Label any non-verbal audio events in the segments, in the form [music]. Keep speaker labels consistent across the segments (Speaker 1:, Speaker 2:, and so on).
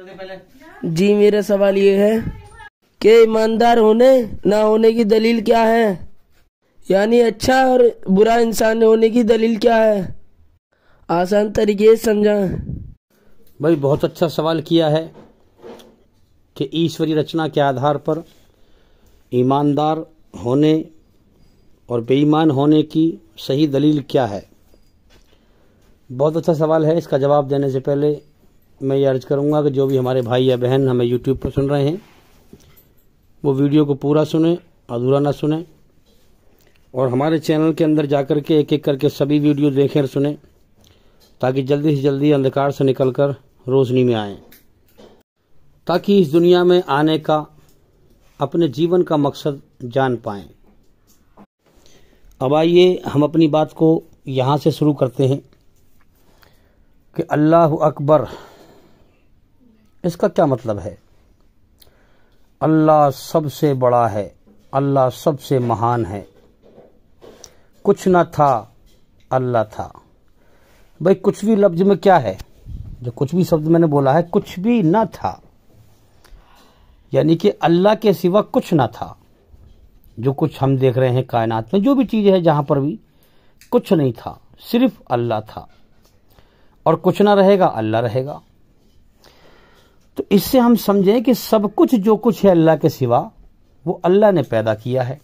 Speaker 1: जी मेरा सवाल ये है कि ईमानदार होने ना होने की दलील क्या है यानी अच्छा और बुरा इंसान होने की दलील क्या है आसान तरीके से समझा भाई बहुत अच्छा सवाल किया है कि ईश्वरी रचना के आधार पर ईमानदार होने और बेईमान होने की सही दलील क्या है बहुत अच्छा सवाल है इसका जवाब देने से पहले मैं ये अर्ज करूँगा कि जो भी हमारे भाई या बहन हमें यूट्यूब पर सुन रहे हैं वो वीडियो को पूरा सुने अधूरा ना सुने और हमारे चैनल के अंदर जा कर के एक एक करके सभी वीडियो देखें और सुने ताकि जल्दी से जल्दी अंधकार से निकलकर रोशनी में आए ताकि इस दुनिया में आने का अपने जीवन का मकसद जान पाए अब आइए हम अपनी बात को यहाँ से शुरू करते हैं कि अल्लाह अकबर इसका क्या मतलब है अल्लाह सबसे बड़ा है अल्लाह सबसे महान है कुछ ना था अल्लाह था भाई कुछ भी लफ्ज में क्या है जो कुछ भी शब्द मैंने बोला है कुछ भी ना था यानी कि अल्लाह के सिवा कुछ ना था जो कुछ हम देख रहे हैं कायनात में जो भी चीज़ है जहाँ पर भी कुछ नहीं था सिर्फ अल्लाह था और कुछ ना रहेगा अल्लाह रहेगा तो इससे हम समझें कि सब कुछ जो कुछ है अल्लाह के सिवा वो अल्लाह ने पैदा किया है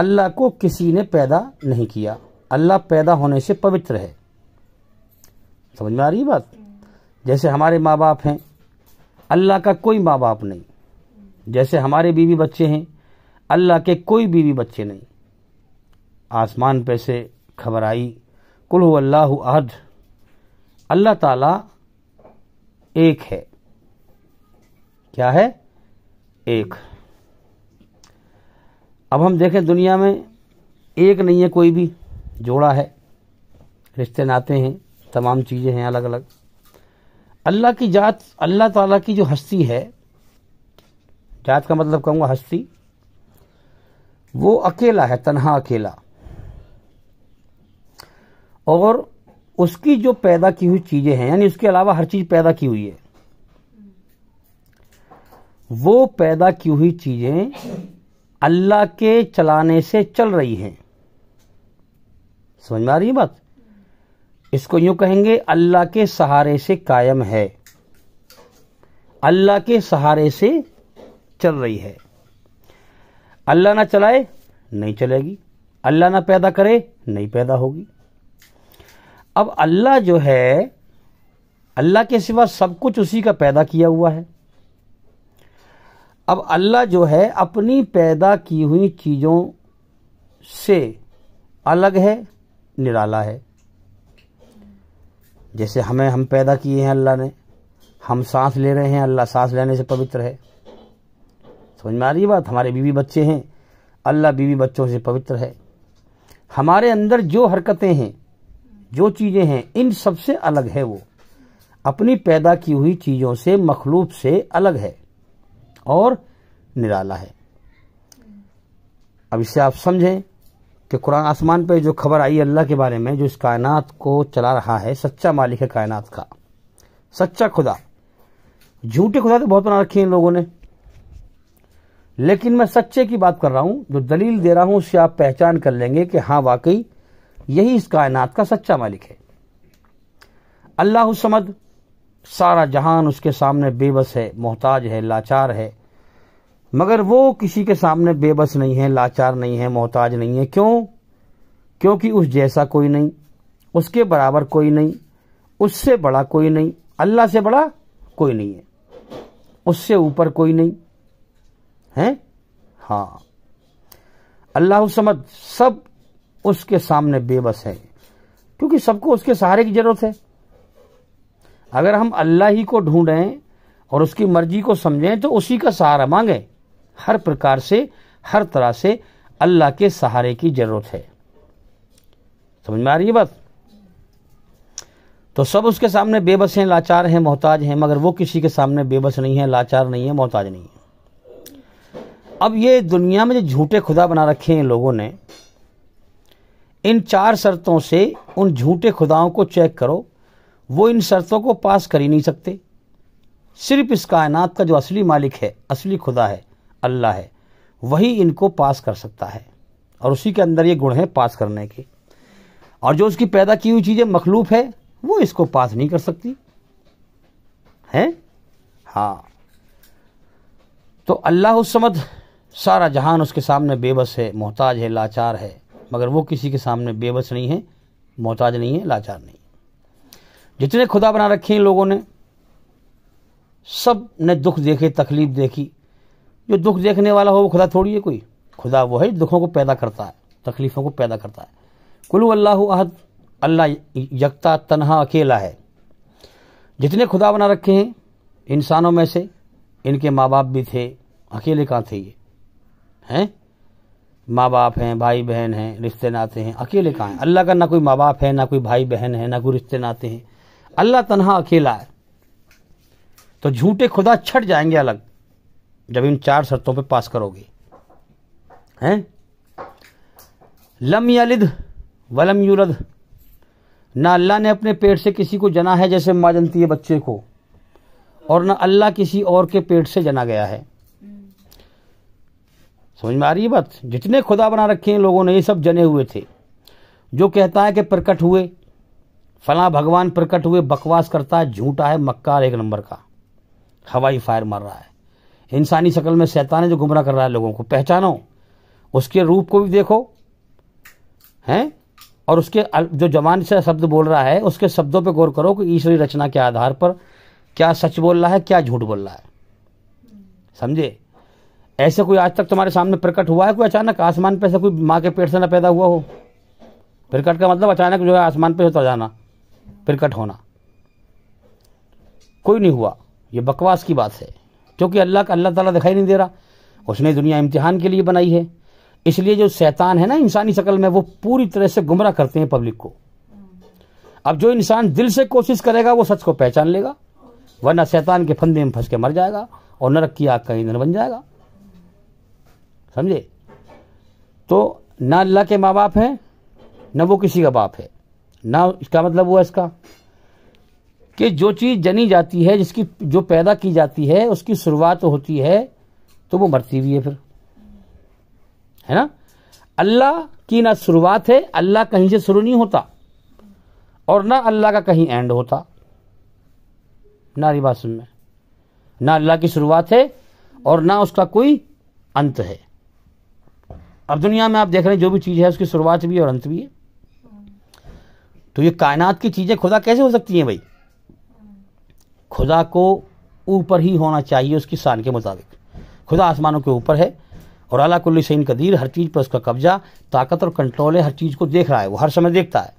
Speaker 1: अल्लाह को किसी ने पैदा नहीं किया अल्लाह पैदा होने से पवित्र है समझ में आ रही है बात जैसे हमारे माँ बाप हैं अल्लाह का कोई माँ बाप नहीं जैसे हमारे बीवी बच्चे हैं अल्लाह के कोई बीवी बच्चे नहीं आसमान पे से खबर आई कुल अल्लाह अहद अल्लाह ताला एक है क्या है एक अब हम देखें दुनिया में एक नहीं है कोई भी जोड़ा है रिश्ते नाते हैं तमाम चीज़ें हैं अलग अलग अल्लाह की जात अल्लाह ताला की जो हस्ती है जात का मतलब कहूंगा हस्ती वो अकेला है तनहा अकेला और उसकी जो पैदा की हुई चीजें हैं यानी उसके अलावा हर चीज पैदा की हुई है वो पैदा की हुई चीजें अल्लाह के चलाने से चल रही हैं समझ में आ रही है बात इसको यूं कहेंगे अल्लाह के सहारे से कायम है अल्लाह के सहारे से चल रही है अल्लाह ना चलाए नहीं चलेगी अल्लाह ना पैदा करे नहीं पैदा होगी अब अल्लाह जो है अल्लाह के सिवा सब कुछ उसी का पैदा किया हुआ है अब अल्लाह जो है अपनी पैदा की हुई चीज़ों से अलग है निराला है जैसे हमें हम पैदा किए हैं अल्लाह ने हम सांस ले रहे हैं अल्लाह सांस लेने से पवित्र है समझ में आ रही बात हमारे बीवी बच्चे हैं अल्लाह बीवी बच्चों से पवित्र है हमारे अंदर जो हरकतें हैं जो चीज़ें हैं इन सबसे अलग है वो अपनी पैदा की हुई चीज़ों से मखलूब से अलग है और निराला है अब इससे आप समझें कि कुरान आसमान पर जो खबर आई अल्लाह के बारे में जो इस कायनात को चला रहा है सच्चा मालिक है कायनात का सच्चा खुदा झूठे खुदा तो बहुत बना रखे हैं इन लोगों ने लेकिन मैं सच्चे की बात कर रहा हूं जो दलील दे रहा हूं उससे आप पहचान कर लेंगे कि हाँ वाकई यही इस कायनात का सच्चा मालिक है अल्लाह समद सारा जहान उसके सामने बेबस है मोहताज है लाचार है मगर वो किसी के सामने बेबस नहीं है लाचार नहीं है मोहताज नहीं है क्यों क्योंकि उस जैसा कोई नहीं उसके बराबर कोई नहीं उससे बड़ा कोई नहीं अल्लाह से बड़ा कोई नहीं है उससे ऊपर कोई नहीं है हाँ अल्लाह समद सब उसके सामने बेबस है क्योंकि सबको उसके सहारे की जरूरत है अगर हम अल्लाह ही को ढूंढें और उसकी मर्जी को समझें तो उसी का सहारा मांगें हर प्रकार से हर तरह से अल्लाह के सहारे की जरूरत है समझ में आ रही है बात तो सब उसके सामने बेबस हैं लाचार हैं मोहताज हैं मगर वो किसी के सामने बेबस नहीं है लाचार नहीं है मोहताज नहीं है अब ये दुनिया में जो झूठे खुदा बना रखे हैं लोगों ने इन चार शर्तों से उन झूठे खुदाओं को चेक करो वो इन शर्तों को पास कर ही नहीं सकते सिर्फ इस कायनात का जो असली मालिक है असली खुदा है अल्लाह है वही इनको पास कर सकता है और उसी के अंदर ये गुण है पास करने के और जो उसकी पैदा की हुई चीज़ें मखलूफ है वो इसको पास नहीं कर सकती हैं हाँ तो अल्लाह समद सारा जहान उसके सामने बेबस है मोहताज है लाचार है मगर वो किसी के सामने बेबस नहीं है मोहताज नहीं है लाचार नहीं है जितने खुदा बना रखे हैं लोगों ने सब ने दुख देखे तकलीफ देखी जो दुख देखने वाला हो वो खुदा थोड़ी है कोई खुदा वो है दुखों को पैदा करता है तकलीफ़ों को पैदा करता है कुलू अल्लाह अहद अल्लाह यकता तनहा अकेला है जितने खुदा बना रखे हैं इंसानों में से इनके माँ बाप भी थे अकेले कहाँ थे ये हैं माँ बाप हैं भाई बहन हैं रिश्ते नाते हैं अकेले कहाँ हैं अल्लाह का ना कोई माँ बाप है ना कोई भाई बहन है ना कोई रिश्ते नाते हैं अल्लाह तनहा अकेला है तो झूठे खुदा छट जाएंगे अलग जब इन चार शर्तों पे पास करोगे हैं लम यलिद वलम यूरद ना अल्लाह ने अपने पेट से किसी को जना है जैसे माँ जनती है बच्चे को और ना अल्लाह किसी और के पेट से जना गया है समझ में आ रही है बात जितने खुदा बना रखे हैं लोगों ने ये सब जने हुए थे जो कहता है कि प्रकट हुए फला भगवान प्रकट हुए बकवास करता है झूठा है मक्का एक नंबर का हवाई फायर मार रहा है इंसानी शक्ल में शैतान है जो गुमराह कर रहा है लोगों को पहचानो उसके रूप को भी देखो हैं और उसके जो जवान से शब्द बोल रहा है उसके शब्दों पे गौर करो कि ईश्वरी रचना के आधार पर क्या सच बोल रहा है क्या झूठ बोल रहा है समझे ऐसे कोई आज तक तुम्हारे सामने प्रकट हुआ है कोई अचानक आसमान पे ऐसा कोई माँ के पेट से ना पैदा हुआ हो प्रकट का मतलब अचानक जो है आसमान पे होता जाना प्रकट होना कोई नहीं हुआ ये बकवास की बात है क्योंकि अल्लाह का अल्लाह ताला दिखाई नहीं दे रहा उसने दुनिया इम्तिहान के लिए बनाई है इसलिए जो शैतान है ना इंसानी शक्ल में वो पूरी तरह से गुमराह करते हैं पब्लिक को अब जो इंसान दिल से कोशिश करेगा वो सच को पहचान लेगा वरना शैतान के फंदे में फंस के मर जाएगा और नरक की आग का ईंधन बन जाएगा समझे तो ना अल्लाह के माँ बाप हैं न वो किसी का बाप है ना इसका मतलब हुआ इसका कि जो चीज़ जनी जाती है जिसकी जो पैदा की जाती है उसकी शुरुआत होती है तो वो मरती भी है फिर है ना अल्लाह की ना शुरुआत है अल्लाह कहीं से शुरू नहीं होता और ना अल्लाह का कहीं एंड होता नारी बात सुन में ना अल्लाह की शुरुआत है और ना उसका कोई अंत है अब दुनिया में आप देख रहे हैं जो भी चीज़ है उसकी शुरुआत भी और अंत भी है तो ये कायनात की चीज़ें खुदा कैसे हो सकती हैं भाई खुदा को ऊपर ही होना चाहिए उसकी शान के मुताबिक खुदा आसमानों के ऊपर है और अला कुल्ली सैन कदीर हर चीज़ पर उसका कब्जा ताकत और कंट्रोल है हर चीज़ को देख रहा है वो हर समय देखता है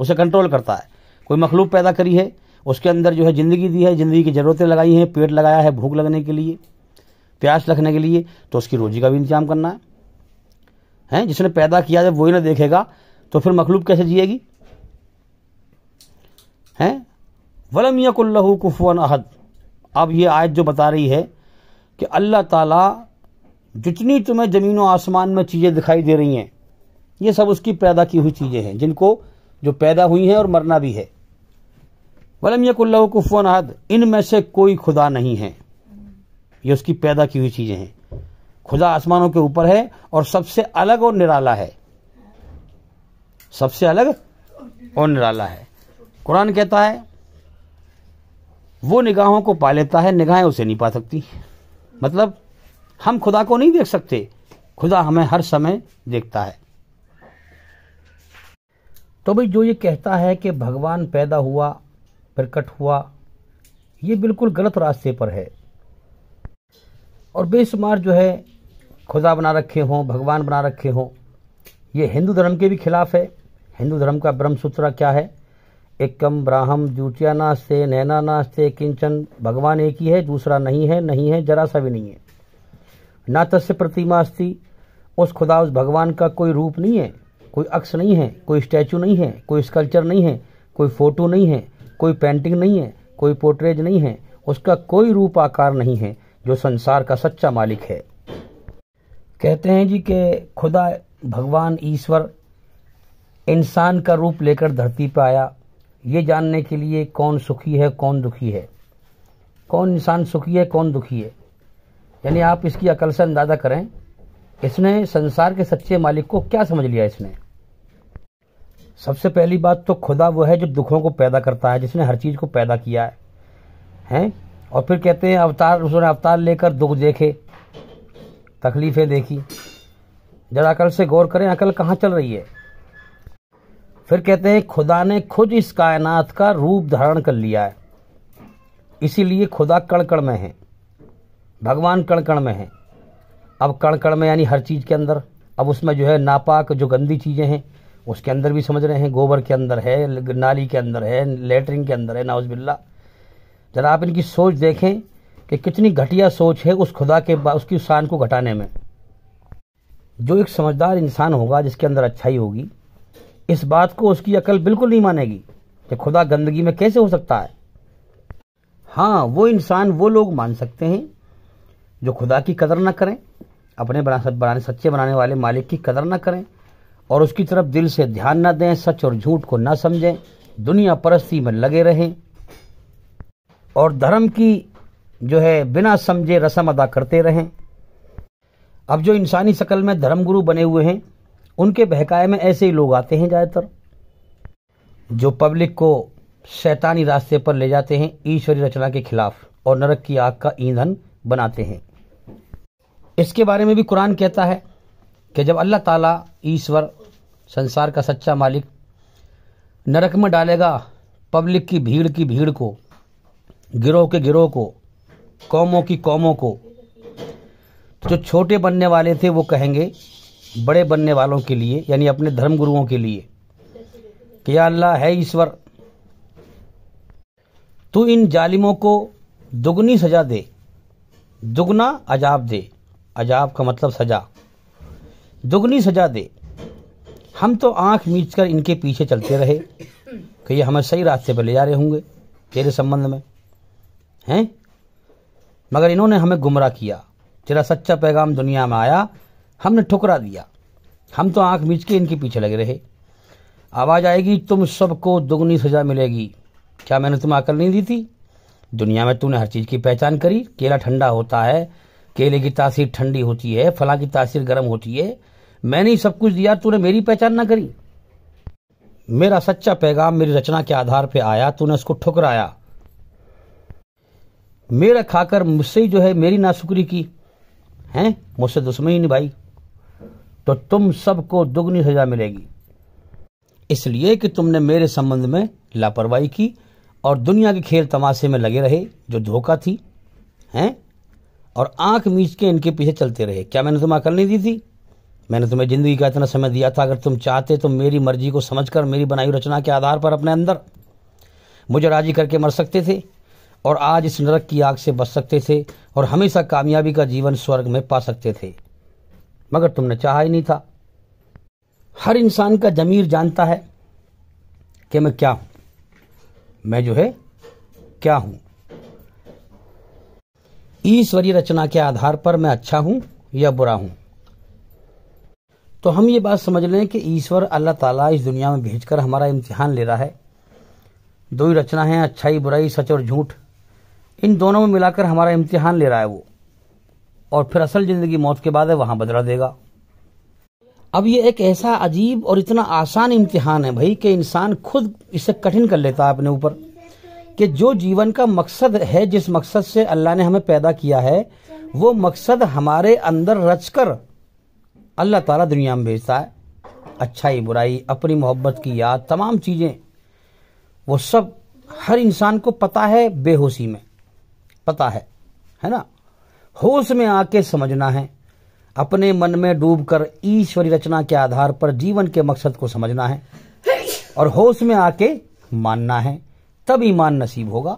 Speaker 1: उसे कंट्रोल करता है कोई मखलूक पैदा करी है उसके अंदर जो है ज़िंदगी दी है ज़िंदगी की ज़रूरतें लगाई हैं पेट लगाया है भूख लगने के लिए प्यास लगने के लिए तो उसकी रोजी का भी इंतजाम करना है हैं जिसने पैदा किया जब वही ना देखेगा तो फिर मखलूब कैसे जिएगी हैं वलम यकुल्लहू अहद अब ये आयत जो बता रही है कि अल्लाह ताला जितनी तुम्हें ज़मीन व आसमान में चीज़ें दिखाई दे रही हैं ये सब उसकी पैदा की हुई चीज़ें हैं जिनको जो पैदा हुई हैं और मरना भी है वलम यकुल्लहू कुफवन अहद इनमें से कोई खुदा नहीं है ये उसकी पैदा की हुई चीज़ें हैं खुदा आसमानों के ऊपर है और सबसे अलग और निराला है सबसे अलग और निराला है कुरान कहता है वो निगाहों को पा लेता है निगाहें उसे नहीं पा सकती मतलब हम खुदा को नहीं देख सकते खुदा हमें हर समय देखता है तो भाई जो ये कहता है कि भगवान पैदा हुआ प्रकट हुआ ये बिल्कुल गलत रास्ते पर है और बेशुमार जो है खुदा बना रखे हों भगवान बना रखे हों ये हिंदू धर्म के भी खिलाफ है हिंदू धर्म का ब्रह्म सूत्र क्या है एकम ब्राह्म जूटिया नास्ते नैना नास्ते किंचन भगवान एक ही है दूसरा नहीं है नहीं है जरा सा भी नहीं है ना तस्य प्रतिमा अस्थि उस खुदा उस भगवान का कोई रूप नहीं है कोई अक्स नहीं है कोई स्टैचू नहीं है कोई स्कल्चर नहीं है कोई फोटो नहीं है कोई पेंटिंग नहीं है कोई पोर्ट्रेज नहीं है उसका कोई रूप आकार नहीं है जो संसार का सच्चा मालिक है कहते हैं जी कि खुदा भगवान ईश्वर इंसान का रूप लेकर धरती पर आया ये जानने के लिए कौन सुखी है कौन दुखी है कौन इंसान सुखी है कौन दुखी है यानी आप इसकी अकल से अंदाज़ा करें इसने संसार के सच्चे मालिक को क्या समझ लिया इसने सबसे पहली बात तो खुदा वो है जो दुखों को पैदा करता है जिसने हर चीज़ को पैदा किया है हैं और फिर कहते हैं अवतार उसने अवतार लेकर दुख देखे तकलीफ़ें देखी जरा अकल से गौर करें अकल कहाँ चल रही है फिर कहते हैं खुदा ने खुद इस कायनात का रूप धारण कर लिया है इसीलिए खुदा कणकण में है भगवान कणकण में है अब कणकण में यानी हर चीज़ के अंदर अब उसमें जो है नापाक जो गंदी चीज़ें हैं उसके अंदर भी समझ रहे हैं गोबर के अंदर है नाली के अंदर है लेटरिन के अंदर है नाउज बिल्ला जरा आप इनकी सोच देखें कि कितनी घटिया सोच है उस खुदा के उसकी शान को घटाने में जो एक समझदार इंसान होगा जिसके अंदर अच्छाई होगी इस बात को उसकी अकल बिल्कुल नहीं मानेगी कि खुदा गंदगी में कैसे हो सकता है हाँ वो इंसान वो लोग मान सकते हैं जो खुदा की कदर ना करें अपने बना बनाने सच्चे बनाने वाले मालिक की कदर ना करें और उसकी तरफ दिल से ध्यान ना दें सच और झूठ को ना समझें दुनिया परस्ती में लगे रहें और धर्म की जो है बिना समझे रसम अदा करते रहें अब जो इंसानी शक्ल में धर्मगुरु बने हुए हैं उनके बहकाए में ऐसे ही लोग आते हैं ज़्यादातर जो पब्लिक को शैतानी रास्ते पर ले जाते हैं ईश्वरी रचना के खिलाफ और नरक की आग का ईंधन बनाते हैं इसके बारे में भी कुरान कहता है कि जब अल्लाह ताला ईश्वर संसार का सच्चा मालिक नरक में डालेगा पब्लिक की भीड़ की भीड़ को गिरोह के गिरोह को कौमों की कौमों को जो छोटे बनने वाले थे वो कहेंगे बड़े बनने वालों के लिए यानी अपने धर्म गुरुओं के लिए कि या अल्लाह है ईश्वर तू इन जालिमों को दुगनी सजा दे दुगना अजाब दे अजाब का मतलब सजा दुगनी सजा दे हम तो आंख मीच कर इनके पीछे चलते रहे कि ये हमें सही रास्ते पर ले जा रहे होंगे तेरे संबंध में हैं मगर इन्होंने हमें गुमराह किया जरा सच्चा पैगाम दुनिया में आया हमने ठुकरा दिया हम तो आंख मीच के इनके पीछे लगे रहे आवाज़ आएगी तुम सबको दुगनी सजा मिलेगी क्या मैंने तुम्हें अकल नहीं दी थी दुनिया में तूने हर चीज़ की पहचान करी केला ठंडा होता है केले की तासीर ठंडी होती है फला की तासीर गर्म होती है मैंने ही सब कुछ दिया तूने मेरी पहचान ना करी मेरा सच्चा पैगाम मेरी रचना के आधार पर आया तूने उसको ठुकराया मेरा खाकर मुझसे ही जो है मेरी नाशुक्री की हैं मुझसे दुश्मन ही निभाई तो तुम सबको दुगनी सजा मिलेगी इसलिए कि तुमने मेरे संबंध में लापरवाही की और दुनिया के खेल तमाशे में लगे रहे जो धोखा थी हैं और आंख मीच के इनके पीछे चलते रहे क्या मैंने तुम्हें अकल नहीं दी थी मैंने तुम्हें जिंदगी का इतना समय दिया था अगर तुम चाहते तो मेरी मर्जी को समझकर मेरी बनाई रचना के आधार पर अपने अंदर मुझे राजी करके मर सकते थे और आज इस नरक की आग से बच सकते थे और हमेशा कामयाबी का जीवन स्वर्ग में पा सकते थे मगर तुमने चाहा ही नहीं था हर इंसान का जमीर जानता है कि मैं क्या हूं मैं जो है क्या हूं ईश्वरीय रचना के आधार पर मैं अच्छा हूं या बुरा हूं तो हम ये बात समझ लें कि ईश्वर अल्लाह ताला इस दुनिया में भेजकर हमारा इम्तिहान ले रहा है दो ही रचना है अच्छाई बुराई सच और झूठ इन दोनों में मिलाकर हमारा इम्तिहान ले रहा है वो और फिर असल जिंदगी मौत के बाद है वहां बदला देगा अब ये एक ऐसा अजीब और इतना आसान इम्तिहान है भाई कि इंसान खुद इसे कठिन कर लेता है अपने ऊपर कि जो जीवन का मकसद है जिस मकसद से अल्लाह ने हमें पैदा किया है वो मकसद हमारे अंदर रचकर अल्लाह ताला दुनिया में भेजता है अच्छाई बुराई अपनी मोहब्बत की याद तमाम चीज़ें वो सब हर इंसान को पता है बेहोशी में पता है है ना होश में आके समझना है अपने मन में डूबकर ईश्वरी रचना के आधार पर जीवन के मकसद को समझना है और होश में आके मानना है तब ईमान नसीब होगा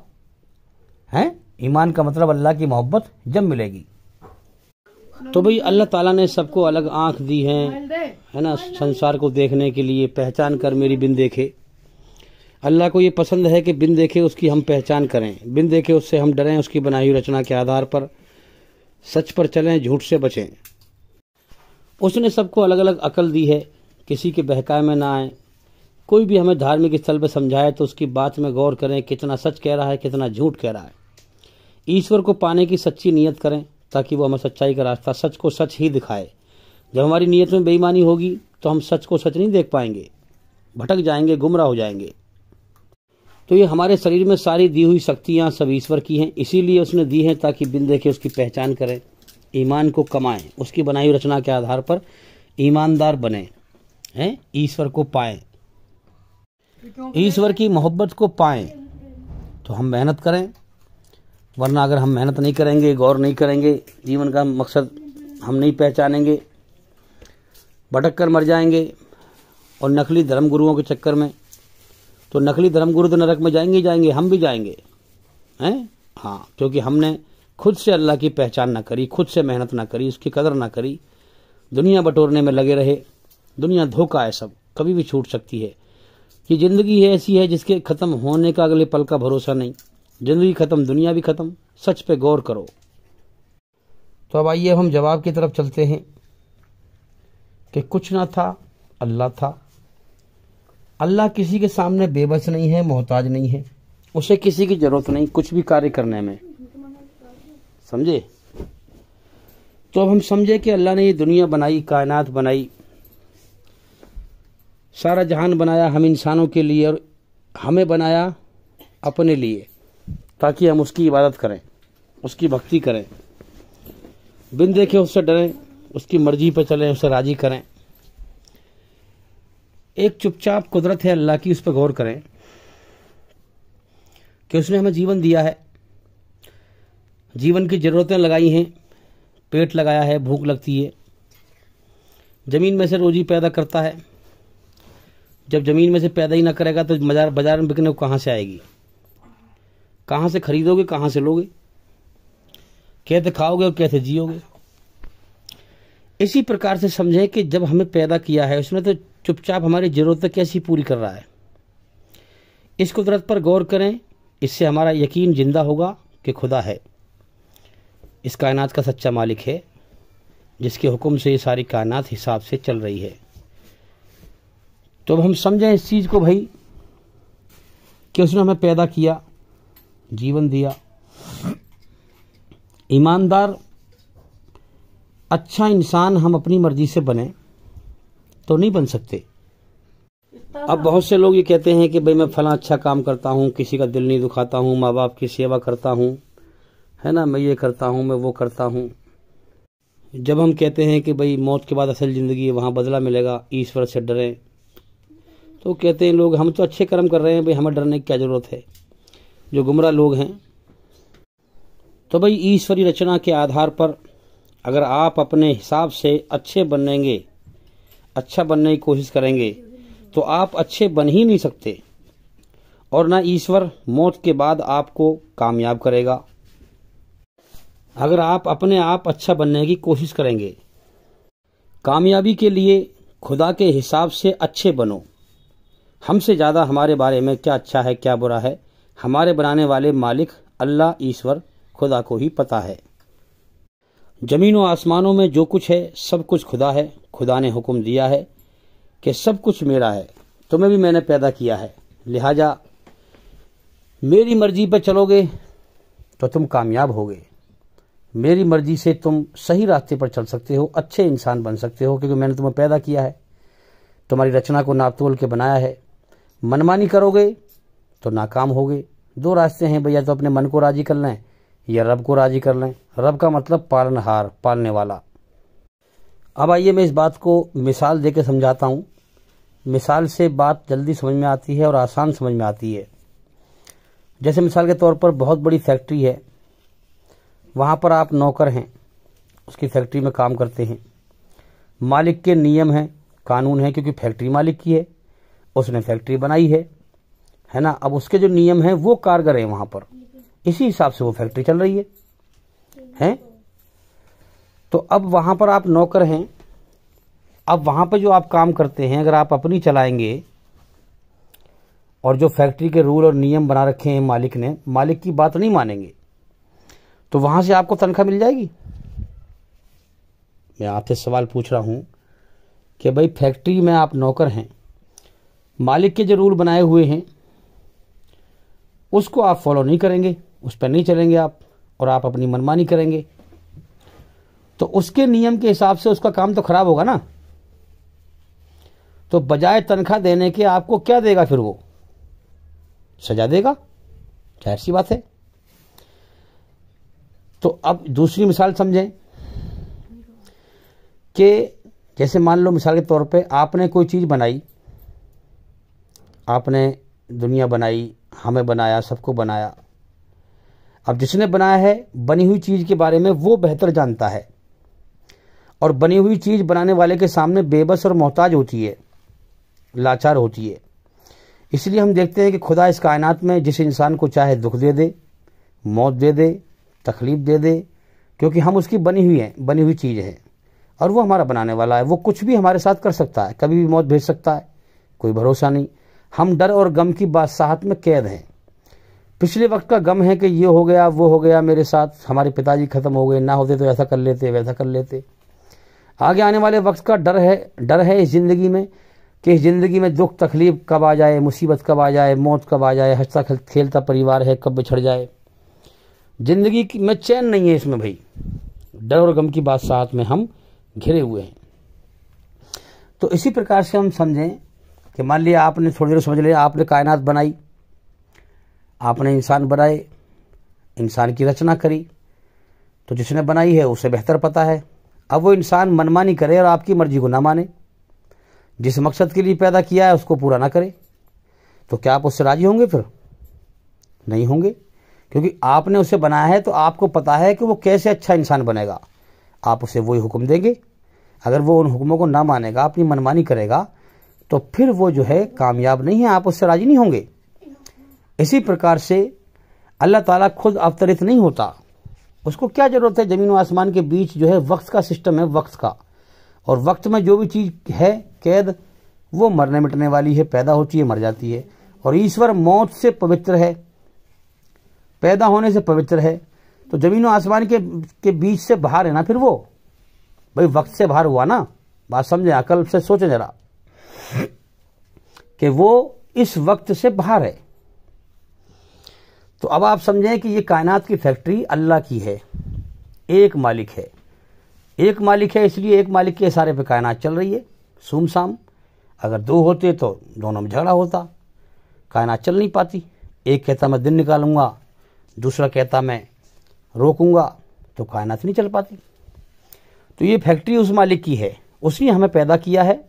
Speaker 1: हैं ईमान का मतलब अल्लाह की मोहब्बत जब मिलेगी तो भाई अल्लाह ताला ने सबको अलग आंख दी है है ना संसार को देखने के लिए पहचान कर मेरी बिन देखे अल्लाह को ये पसंद है कि बिन देखे उसकी हम पहचान करें बिन देखे उससे हम डरें उसकी बनाई हुई रचना के आधार पर सच पर चलें झूठ से बचें उसने सबको अलग अलग अकल दी है किसी के बहकाए में ना आए कोई भी हमें धार्मिक स्थल पर समझाए तो उसकी बात में गौर करें कितना सच कह रहा है कितना झूठ कह रहा है ईश्वर को पाने की सच्ची नीयत करें ताकि वो हमें सच्चाई का रास्ता सच को सच ही दिखाए जब हमारी नीयत में बेईमानी होगी तो हम सच को सच नहीं देख पाएंगे भटक जाएंगे गुमराह हो जाएंगे तो ये हमारे शरीर में सारी दी हुई शक्तियाँ सब ईश्वर की हैं इसीलिए उसने दी हैं ताकि बिन देखे उसकी पहचान करें ईमान को कमाएं उसकी बनाई रचना के आधार पर ईमानदार बने हैं ईश्वर को पाए ईश्वर की मोहब्बत को पाए तो हम मेहनत करें वरना अगर हम मेहनत नहीं करेंगे गौर नहीं करेंगे जीवन का मकसद हम नहीं पहचानेंगे भटक कर मर जाएंगे और नकली धर्म गुरुओं के चक्कर में तो नकली धर्मगुरु तो नरक में जाएंगे ही जाएंगे हम भी जाएंगे हैं हाँ क्योंकि हमने खुद से अल्लाह की पहचान ना करी खुद से मेहनत ना करी उसकी कदर ना करी दुनिया बटोरने में लगे रहे दुनिया धोखा है सब कभी भी छूट सकती है ये जिंदगी ऐसी है जिसके खत्म होने का अगले पल का भरोसा नहीं जिंदगी खत्म दुनिया भी खत्म सच पे गौर करो तो अब आइए हम जवाब की तरफ चलते हैं कि कुछ ना था अल्लाह था अल्लाह किसी के सामने बेबस नहीं है मोहताज नहीं है उसे किसी की जरूरत नहीं कुछ भी कार्य करने में समझे तो अब हम समझे कि अल्लाह ने ये दुनिया बनाई कायनात बनाई सारा जहान बनाया हम इंसानों के लिए और हमें बनाया अपने लिए ताकि हम उसकी इबादत करें उसकी भक्ति करें बिन देखे उससे डरें उसकी मर्जी पर चलें उसे राजी करें एक चुपचाप कुदरत है अल्लाह की उस पर गौर करें कि उसने हमें जीवन दिया है जीवन की ज़रूरतें लगाई हैं पेट लगाया है भूख लगती है ज़मीन में से रोजी पैदा करता है जब ज़मीन में से पैदा ही ना करेगा तो बाजार बाजार में बिकने को कहाँ से आएगी कहाँ से खरीदोगे कहाँ से लोगे कैसे खाओगे और कैसे जियोगे इसी प्रकार से समझें कि जब हमें पैदा किया है उसने तो चुपचाप हमारी ज़रूरतें कैसी पूरी कर रहा है इस कुदरत पर गौर करें इससे हमारा यकीन जिंदा होगा कि खुदा है इस कायनात का सच्चा मालिक है जिसके हुक्म से ये सारी कायनात हिसाब से चल रही है तो अब हम समझें इस चीज़ को भाई कि उसने हमें पैदा किया जीवन दिया ईमानदार अच्छा इंसान हम अपनी मर्जी से बने तो नहीं बन सकते अब बहुत से लोग ये कहते हैं कि भाई मैं फला अच्छा काम करता हूँ किसी का दिल नहीं दुखाता हूँ माँ बाप की सेवा करता हूँ है ना मैं ये करता हूँ मैं वो करता हूँ जब हम कहते हैं कि भाई मौत के बाद असल ज़िंदगी है वहाँ बदला मिलेगा ईश्वर से डरें तो कहते हैं लोग हम तो अच्छे कर्म कर रहे हैं भाई हमें डरने की क्या ज़रूरत है जो गुमराह लोग हैं तो भाई ईश्वरी रचना के आधार पर अगर आप अपने हिसाब से अच्छे बनेंगे अच्छा बनने की कोशिश करेंगे तो आप अच्छे बन ही नहीं सकते और ना ईश्वर मौत के बाद आपको कामयाब करेगा अगर आप अपने आप अच्छा बनने की कोशिश करेंगे कामयाबी के लिए खुदा के हिसाब से अच्छे बनो हमसे ज़्यादा हमारे बारे में क्या अच्छा है क्या बुरा है हमारे बनाने वाले मालिक अल्लाह ईश्वर खुदा को ही पता है जमीन व आसमानों में जो कुछ है सब कुछ खुदा है खुदा ने हुक्म दिया है कि सब कुछ मेरा है तुम्हें भी मैंने पैदा किया है लिहाजा मेरी मर्जी पर चलोगे तो तुम कामयाब होगे मेरी मर्जी से तुम सही रास्ते पर चल सकते हो अच्छे इंसान बन सकते हो क्योंकि मैंने तुम्हें पैदा किया है तुम्हारी रचना को नापतोल के बनाया है मनमानी करोगे तो नाकाम होगे दो रास्ते हैं भैया तो अपने मन को राजी करना है या रब को राजी कर लें रब का मतलब पालनहार पालने वाला अब आइए मैं इस बात को मिसाल दे के समझाता हूँ मिसाल से बात जल्दी समझ में आती है और आसान समझ में आती है जैसे मिसाल के तौर पर बहुत बड़ी फैक्ट्री है वहाँ पर आप नौकर हैं उसकी फैक्ट्री में काम करते हैं मालिक के नियम हैं कानून है क्योंकि फैक्ट्री मालिक की है उसने फैक्ट्री बनाई है है ना अब उसके जो नियम हैं वो कारगर है वहाँ पर इसी हिसाब से वो फैक्ट्री चल रही है हैं तो अब वहाँ पर आप नौकर हैं अब वहाँ पर जो आप काम करते हैं अगर आप अपनी चलाएंगे और जो फैक्ट्री के रूल और नियम बना रखे हैं मालिक ने मालिक की बात नहीं मानेंगे तो वहाँ से आपको तनख्वाह मिल जाएगी मैं आपसे सवाल पूछ रहा हूँ कि भाई फैक्ट्री में आप नौकर हैं मालिक के जो रूल बनाए हुए हैं उसको आप फॉलो नहीं करेंगे उस पर नहीं चलेंगे आप और आप अपनी मनमानी करेंगे तो उसके नियम के हिसाब से उसका काम तो खराब होगा ना तो बजाय तनख्वाह देने के आपको क्या देगा फिर वो सजा देगा जाहिर सी बात है तो अब दूसरी मिसाल समझें कि जैसे मान लो मिसाल के तौर पे आपने कोई चीज़ बनाई आपने दुनिया बनाई हमें बनाया सबको बनाया अब जिसने बनाया है बनी हुई चीज़ के बारे में वो बेहतर जानता है और बनी हुई चीज़ बनाने वाले के सामने बेबस और मोहताज होती है लाचार होती है इसलिए हम देखते हैं कि खुदा इस कायनात में जिस इंसान को चाहे दुख दे दे मौत दे दे तकलीफ दे दे क्योंकि हम उसकी बनी हुई हैं बनी हुई चीज़ है और वो हमारा बनाने वाला है वो कुछ भी हमारे साथ कर सकता है कभी भी मौत भेज सकता है कोई भरोसा नहीं हम डर और गम की बादशाहत में कैद हैं पिछले वक्त का गम है कि ये हो गया वो हो गया मेरे साथ हमारे पिताजी ख़त्म हो गए ना होते तो ऐसा कर लेते वैसा कर लेते आगे आने वाले वक्त का डर है डर है इस ज़िंदगी में कि इस ज़िंदगी में दुख तकलीफ कब आ जाए मुसीबत कब आ जाए मौत कब आ जाए हंसता खेलता परिवार है कब बिछड़ जाए ज़िंदगी में चैन नहीं है इसमें भाई डर और गम की बात साथ में हम घिरे हुए हैं तो इसी प्रकार से हम समझें कि मान लिया आपने थोड़ी देर समझ लिया आपने कायनात बनाई आपने इंसान बनाए इंसान की रचना करी तो जिसने बनाई है उसे बेहतर पता है अब वो इंसान मनमानी करे और आपकी मर्जी को ना माने जिस मकसद के लिए पैदा किया है उसको पूरा ना करे तो क्या आप उससे राजी होंगे फिर नहीं होंगे क्योंकि आपने उसे बनाया है तो आपको पता है कि वो कैसे अच्छा इंसान बनेगा आप उसे वही हुक्म देंगे अगर वो उन हुक्मों को ना मानेगा अपनी मनमानी करेगा तो फिर वो जो है कामयाब नहीं है आप उससे राजी नहीं होंगे इसी प्रकार से अल्लाह ताला खुद अवतरित नहीं होता उसको क्या ज़रूरत है ज़मीन व आसमान के बीच जो है वक्त का सिस्टम है वक्त का और वक्त में जो भी चीज़ है कैद वो मरने मिटने वाली है पैदा होती है मर जाती है और ईश्वर मौत से पवित्र है पैदा होने से पवित्र है तो जमीन और आसमान के के बीच से बाहर है ना फिर वो भाई वक्त से बाहर हुआ ना बात समझे अकल से सोचे जरा कि वो इस वक्त से बाहर है तो अब आप समझें कि ये कायनात की फैक्ट्री अल्लाह की है एक मालिक है एक मालिक है इसलिए एक मालिक के इशारे पे कायनात चल रही है सुम शाम अगर दो होते तो दोनों में झगड़ा होता कायनात चल नहीं पाती एक कहता मैं दिन निकालूंगा दूसरा कहता मैं रोकूंगा तो कायनात नहीं चल पाती तो ये फैक्ट्री उस मालिक की है उसी ने हमें पैदा किया है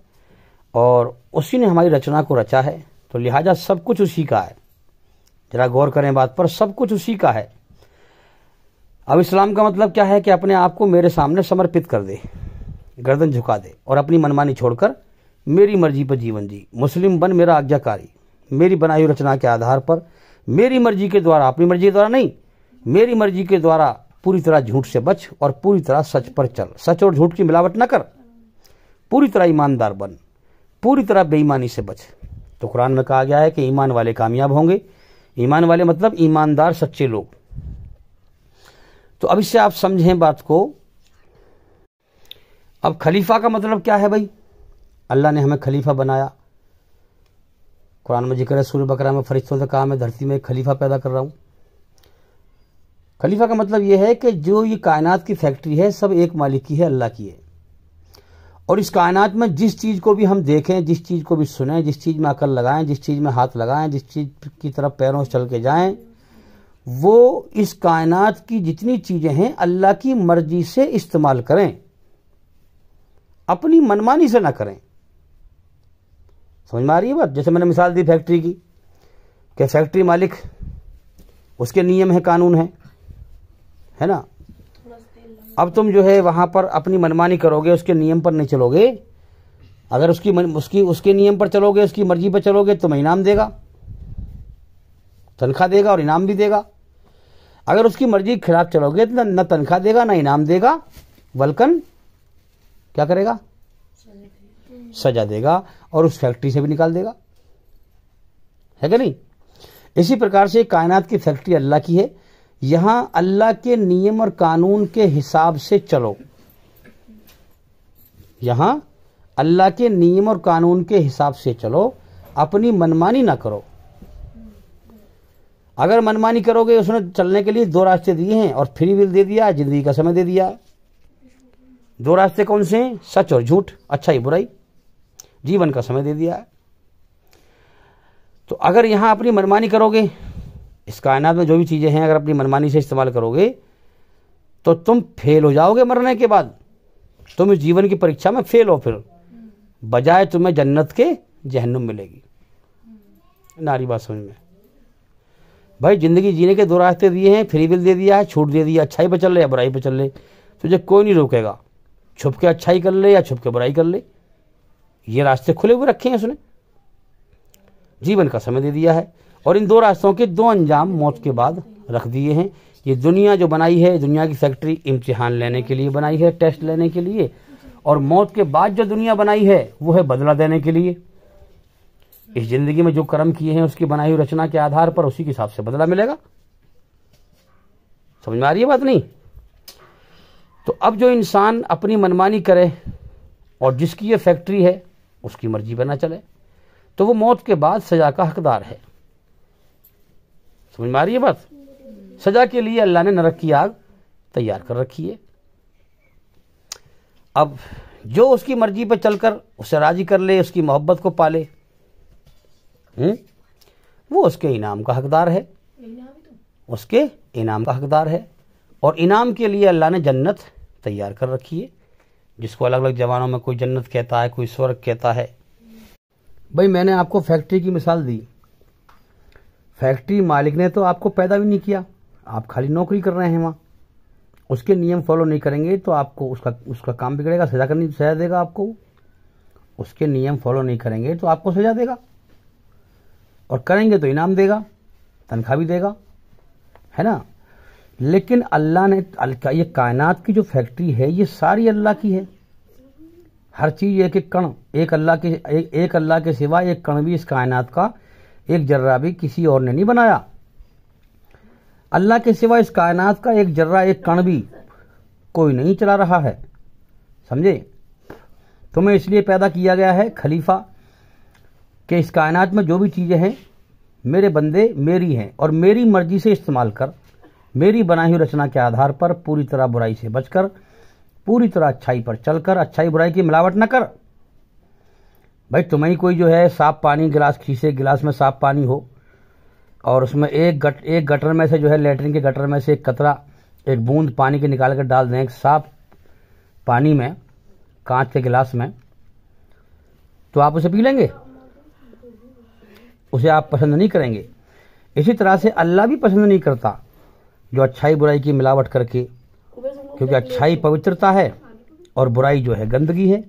Speaker 1: और उसी ने हमारी रचना को रचा है तो लिहाजा सब कुछ उसी का है जरा गौर करें बात पर सब कुछ उसी का है अब इस्लाम का मतलब क्या है कि अपने आप को मेरे सामने समर्पित कर दे गर्दन झुका दे और अपनी मनमानी छोड़कर मेरी मर्जी पर जीवन जी मुस्लिम बन मेरा आज्ञाकारी मेरी बनाई रचना के आधार पर मेरी मर्जी के द्वारा अपनी मर्जी के द्वारा नहीं मेरी मर्जी के द्वारा पूरी तरह झूठ से बच और पूरी तरह सच पर चल सच और झूठ की मिलावट न कर पूरी तरह ईमानदार बन पूरी तरह बेईमानी से बच तो कुरान में कहा गया है कि ईमान वाले कामयाब होंगे ईमान वाले मतलब ईमानदार सच्चे लोग तो अब इससे आप समझें बात को अब खलीफा का मतलब क्या है भाई अल्लाह ने हमें खलीफा बनाया कुरान में जिक्र है सूर्य बकरा में फरिश्तों से कहा मैं धरती में खलीफा पैदा कर रहा हूं खलीफा का मतलब यह है कि जो ये कायनात की फैक्ट्री है सब एक मालिक की है अल्लाह की है और इस कायनात में जिस चीज़ को भी हम देखें जिस चीज़ को भी सुने जिस चीज़ में अकल लगाएं जिस चीज़ में हाथ लगाएं जिस चीज़ की तरफ पैरों से चल के जाएं वो इस कायनात की जितनी चीज़ें हैं अल्लाह की मर्जी से इस्तेमाल करें अपनी मनमानी से ना करें समझ में आ रही है बात जैसे मैंने मिसाल दी फैक्ट्री की कि फैक्ट्री मालिक उसके नियम है कानून है है ना अब तुम जो है वहां पर अपनी मनमानी करोगे उसके नियम पर नहीं चलोगे अगर उसकी मन, उसकी उसके नियम पर चलोगे उसकी मर्जी पर चलोगे तो इनाम देगा तनख्वाह देगा और इनाम भी देगा अगर उसकी मर्जी के खिलाफ चलोगे तो न तनख्वाह देगा ना इनाम देगा वल्कन क्या करेगा सजा देगा और उस फैक्ट्री से भी निकाल देगा है कि नहीं इसी प्रकार से कायनात की फैक्ट्री अल्लाह की है यहां अल्लाह के नियम और कानून के हिसाब से चलो यहां अल्लाह के नियम और कानून के हिसाब से चलो अपनी मनमानी ना करो अगर मनमानी करोगे उसने चलने के लिए दो रास्ते दिए हैं और फ्री विल दे दिया जिंदगी का समय दे दिया दो रास्ते कौन से हैं सच और झूठ अच्छा ही बुराई जीवन का समय दे दिया तो अगर यहां अपनी मनमानी करोगे इस कायनात में जो भी चीज़ें हैं अगर अपनी मनमानी से इस्तेमाल करोगे तो तुम फेल हो जाओगे मरने के बाद तुम इस जीवन की परीक्षा में फेल हो फिर बजाय तुम्हें जन्नत के जहन्नुम मिलेगी नारी बात समझ में भाई ज़िंदगी जीने के दो रास्ते दिए हैं फ्री बिल दे दिया है छूट दे दिया अच्छाई पर चल रहे या बुराई पर चल रहे तुझे कोई नहीं रोकेगा छुप के अच्छाई कर ले या छुप के बुराई कर ले ये रास्ते खुले हुए रखे हैं उसने जीवन का समय दे दिया है और इन दो रास्तों के दो अंजाम मौत के बाद रख दिए हैं ये दुनिया जो बनाई है दुनिया की फैक्ट्री इम्तिहान लेने के लिए बनाई है टेस्ट लेने के लिए और मौत के बाद जो दुनिया बनाई है वो है बदला देने के लिए इस जिंदगी में जो कर्म किए हैं उसकी बनाई हुई रचना के आधार पर उसी के हिसाब से बदला मिलेगा समझ में आ रही है बात नहीं तो अब जो इंसान अपनी मनमानी करे और जिसकी ये फैक्ट्री है उसकी मर्जी बना चले तो वो मौत के बाद सजा का हकदार है समझ में आ रही है बात सजा के लिए अल्लाह ने नरक की आग तैयार कर रखी है अब जो उसकी मर्जी पर चलकर उसे राजी कर ले उसकी मोहब्बत को पाले हुँ? हम्म? वो उसके इनाम का हकदार है उसके इनाम का हकदार है और इनाम के लिए अल्लाह ने जन्नत तैयार कर रखी है जिसको अलग अलग जवानों में कोई जन्नत कहता है कोई स्वर्ग कहता है भाई मैंने आपको फैक्ट्री की मिसाल दी फैक्ट्री मालिक ने तो आपको पैदा भी नहीं किया आप खाली नौकरी कर रहे हैं वहाँ उसके नियम फॉलो नहीं करेंगे तो आपको उसका उसका काम बिगड़ेगा सजा करनी सजा देगा आपको उसके नियम फॉलो नहीं करेंगे तो आपको सजा देगा और करेंगे तो इनाम देगा तनख्वाह भी देगा है ना लेकिन अल्लाह ने ये कायनात की जो फैक्ट्री है ये सारी अल्लाह की है हर चीज एक एक कण एक अल्लाह के एक, एक अल्लाह के सिवा एक कण भी इस कायनात का एक जर्रा भी किसी और ने नहीं बनाया अल्लाह के सिवा इस कायनात का एक जर्रा एक कण भी कोई नहीं चला रहा है समझे तुम्हें इसलिए पैदा किया गया है खलीफा कि इस कायनात में जो भी चीज़ें हैं मेरे बंदे मेरी हैं और मेरी मर्जी से इस्तेमाल कर मेरी बनाई हुई रचना के आधार पर पूरी तरह बुराई से बचकर पूरी तरह अच्छाई पर चलकर अच्छाई बुराई की मिलावट न कर भाई तुम्हें कोई जो है साफ पानी गिलास खीसे गिलास में साफ पानी हो और उसमें एक गट एक गटर में से जो है लेटरिन के गटर में से एक कतरा एक बूंद पानी के निकाल कर डाल दें एक साफ पानी में कांच के गिलास में तो आप उसे पी लेंगे उसे आप पसंद नहीं करेंगे इसी तरह से अल्लाह भी पसंद नहीं करता जो अच्छाई बुराई की मिलावट करके क्योंकि अच्छाई पवित्रता है और बुराई जो है गंदगी है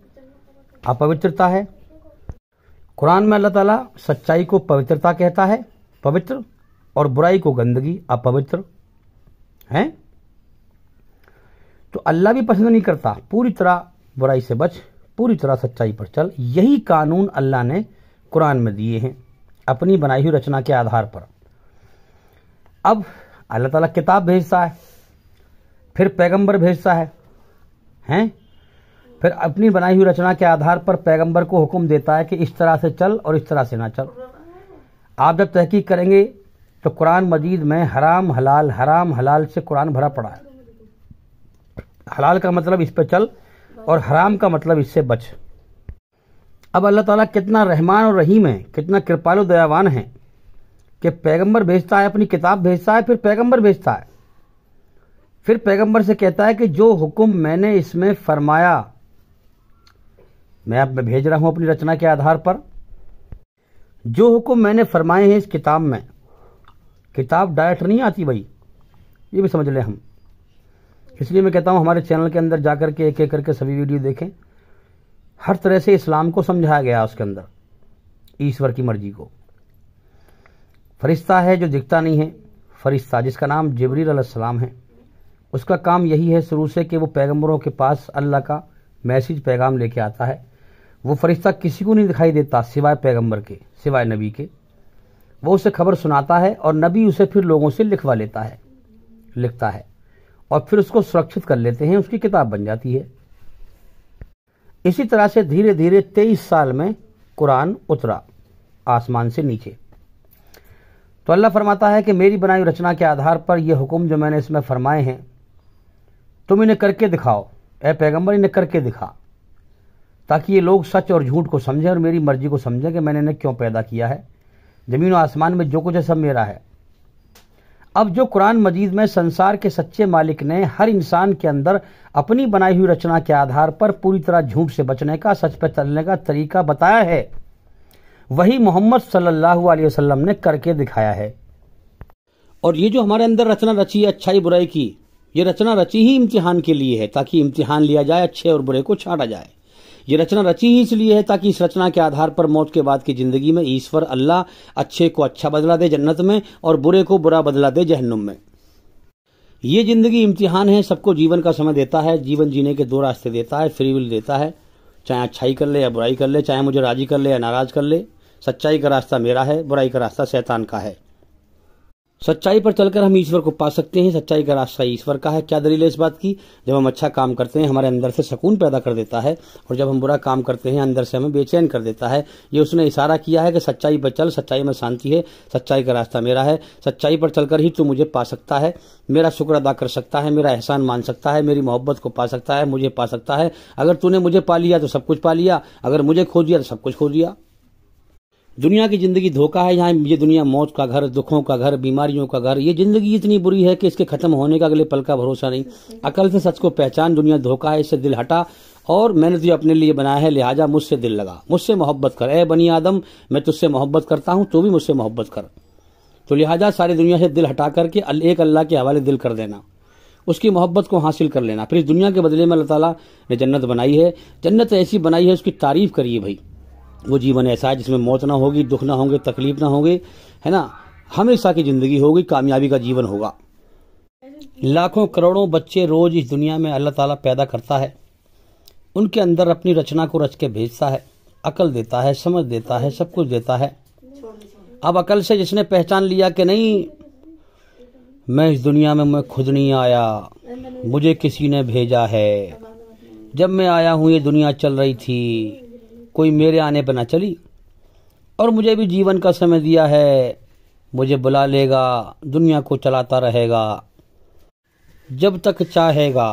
Speaker 1: अपवित्रता है कुरान में अल्लाह ताला सच्चाई को पवित्रता कहता है पवित्र और बुराई को गंदगी अपवित्र हैं तो अल्लाह भी पसंद नहीं करता पूरी तरह बुराई से बच पूरी तरह सच्चाई पर चल यही कानून अल्लाह ने कुरान में दिए हैं अपनी बनाई हुई रचना के आधार पर अब अल्लाह ताला किताब भेजता है फिर पैगंबर भेजता है हैं फिर अपनी बनाई हुई रचना के आधार पर पैगंबर को हुक्म देता है कि इस तरह से चल और इस तरह से ना चल आप जब तहकीक करेंगे तो कुरान मजीद में हराम हलाल हराम हलाल से कुरान भरा पड़ा है हलाल का मतलब इस पर चल और हराम का मतलब इससे बच अब अल्लाह ताला कितना रहमान और रहीम है कितना कृपाल दयावान है कि पैगंबर भेजता है अपनी किताब भेजता है फिर पैगंबर भेजता है फिर पैगंबर से कहता है कि जो हुक्म मैंने इसमें फरमाया मैं आप भेज रहा हूं अपनी रचना के आधार पर जो हुक्म मैंने फरमाए हैं इस किताब में किताब डायरेक्ट नहीं आती भाई ये भी समझ लें हम इसलिए मैं कहता हूं हमारे चैनल के अंदर जाकर के एक एक करके सभी वीडियो देखें हर तरह से इस्लाम को समझाया गया उसके अंदर ईश्वर की मर्जी को फरिश्ता है जो दिखता नहीं है फरिश्ता जिसका नाम जबरील अलैहिस्सलाम है उसका काम यही है शुरू से कि वो पैगंबरों के पास अल्लाह का मैसेज पैगाम लेके आता है वो फरिश्ता किसी को नहीं दिखाई देता सिवाय पैगंबर के सिवाय नबी के वो उसे खबर सुनाता है और नबी उसे फिर लोगों से लिखवा लेता है लिखता है और फिर उसको सुरक्षित कर लेते हैं उसकी किताब बन जाती है इसी तरह से धीरे धीरे तेईस साल में कुरान उतरा आसमान से नीचे तो अल्लाह फरमाता है कि मेरी बनाई रचना के आधार पर यह हुक्म जो मैंने इसमें फरमाए हैं तुम इन्हें करके दिखाओ ए पैगंबर इन्हें करके दिखा ताकि ये लोग सच और झूठ को समझें और मेरी मर्जी को समझें कि मैंने इन्हें क्यों पैदा किया है ज़मीन और आसमान में जो कुछ है सब मेरा है अब जो कुरान मजीद में संसार के सच्चे मालिक ने हर इंसान के अंदर अपनी बनाई हुई रचना के आधार पर पूरी तरह झूठ से बचने का सच पर चलने का तरीका बताया है वही मोहम्मद सल्लल्लाहु अलैहि वसल्लम ने करके दिखाया है और ये जो हमारे अंदर रचना रची है अच्छाई बुराई की ये रचना रची ही इम्तिहान के लिए है ताकि इम्तिहान लिया जाए अच्छे और बुरे को छाटा जाए ये रचना रची ही इसलिए है ताकि इस रचना के आधार पर मौत के बाद की जिंदगी में ईश्वर अल्लाह अच्छे को अच्छा बदला दे जन्नत में और बुरे को बुरा बदला दे जहन्नुम में ये जिंदगी इम्तिहान है सबको जीवन का समय देता है जीवन जीने के दो रास्ते देता है फ्री विल देता है चाहे अच्छाई कर ले या बुराई कर ले चाहे मुझे राजी कर ले या नाराज कर ले सच्चाई का रास्ता मेरा है बुराई का रास्ता शैतान का है सच्चाई पर चलकर हम ईश्वर को पा सकते हैं सच्चाई का रास्ता ईश्वर का है क्या दलील है इस बात की जब हम अच्छा काम करते हैं हमारे अंदर से सुकून पैदा कर देता है और जब हम बुरा काम करते हैं अंदर से हमें बेचैन कर देता है ये उसने इशारा किया है कि सच्चाई पर चल सच्चाई में शांति है सच्चाई का रास्ता मेरा है सच्चाई पर चलकर ही तू मुझे पा सकता है मेरा शुक्र अदा कर सकता है मेरा एहसान मान सकता है मेरी मोहब्बत को पा सकता है मुझे पा सकता है अगर तूने मुझे पा लिया तो सब कुछ पा लिया अगर मुझे खो दिया तो सब कुछ खो दिया दुनिया की जिंदगी धोखा है यहाँ ये दुनिया मौत का घर दुखों का घर बीमारियों का घर ये जिंदगी इतनी बुरी है कि इसके खत्म होने का अगले पल का भरोसा नहीं अकल से सच को पहचान दुनिया धोखा है इससे दिल हटा और मैंने तुझे अपने लिए बनाया है लिहाजा मुझसे दिल लगा मुझसे मोहब्बत कर ए बनी आदम मैं तुझसे मोहब्बत करता हूँ तो भी मुझसे मोहब्बत कर तो लिहाजा सारी दुनिया से दिल हटा करके एक अल्लाह के हवाले दिल कर देना उसकी मोहब्बत को हासिल कर लेना फिर इस दुनिया के बदले में अल्लाह ताला ने जन्नत बनाई है जन्नत ऐसी बनाई है उसकी तारीफ करिए भाई वो जीवन ऐसा है जिसमें मौत ना होगी दुख ना होंगे तकलीफ ना होंगे है ना हमेशा की जिंदगी होगी कामयाबी का जीवन होगा लाखों करोड़ों बच्चे रोज इस दुनिया में अल्लाह ताला पैदा करता है उनके अंदर अपनी रचना को रच के भेजता है अकल देता है समझ देता है सब कुछ देता है अब अकल से जिसने पहचान लिया कि नहीं मैं इस दुनिया में मैं खुद नहीं आया मुझे किसी ने भेजा है जब मैं आया हूँ ये दुनिया चल रही थी कोई मेरे आने पर ना चली और मुझे भी जीवन का समय दिया है मुझे बुला लेगा दुनिया को चलाता रहेगा जब तक चाहेगा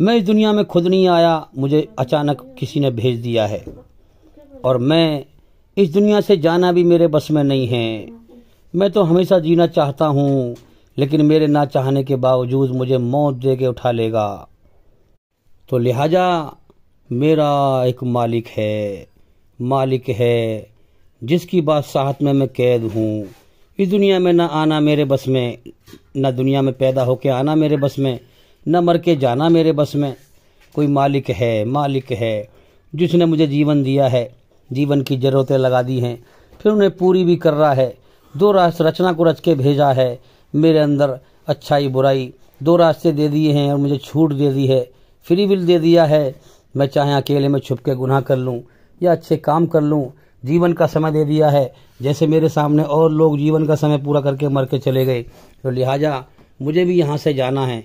Speaker 1: मैं इस दुनिया में खुद नहीं आया मुझे अचानक किसी ने भेज दिया है और मैं इस दुनिया से जाना भी मेरे बस में नहीं है मैं तो हमेशा जीना चाहता हूँ लेकिन मेरे ना चाहने के बावजूद मुझे मौत दे के उठा लेगा तो लिहाजा मेरा एक मालिक है मालिक है जिसकी बादशाहत में मैं कैद हूँ इस दुनिया में ना आना मेरे बस में ना दुनिया में पैदा होके आना मेरे बस में न मर के जाना मेरे बस में कोई मालिक है मालिक है जिसने मुझे जीवन दिया है जीवन की ज़रूरतें लगा दी हैं फिर उन्हें पूरी भी कर रहा है दो रास्ते रचना को रच के भेजा है मेरे अंदर अच्छाई बुराई दो रास्ते दे दिए हैं और मुझे छूट दे दी है फ्री विल दे दिया है मैं चाहे अकेले में छुप के गुनाह कर लूँ या अच्छे काम कर लूँ जीवन का समय दे दिया है जैसे मेरे सामने और लोग जीवन का समय पूरा करके मर के चले गए तो लिहाजा मुझे भी यहाँ से जाना है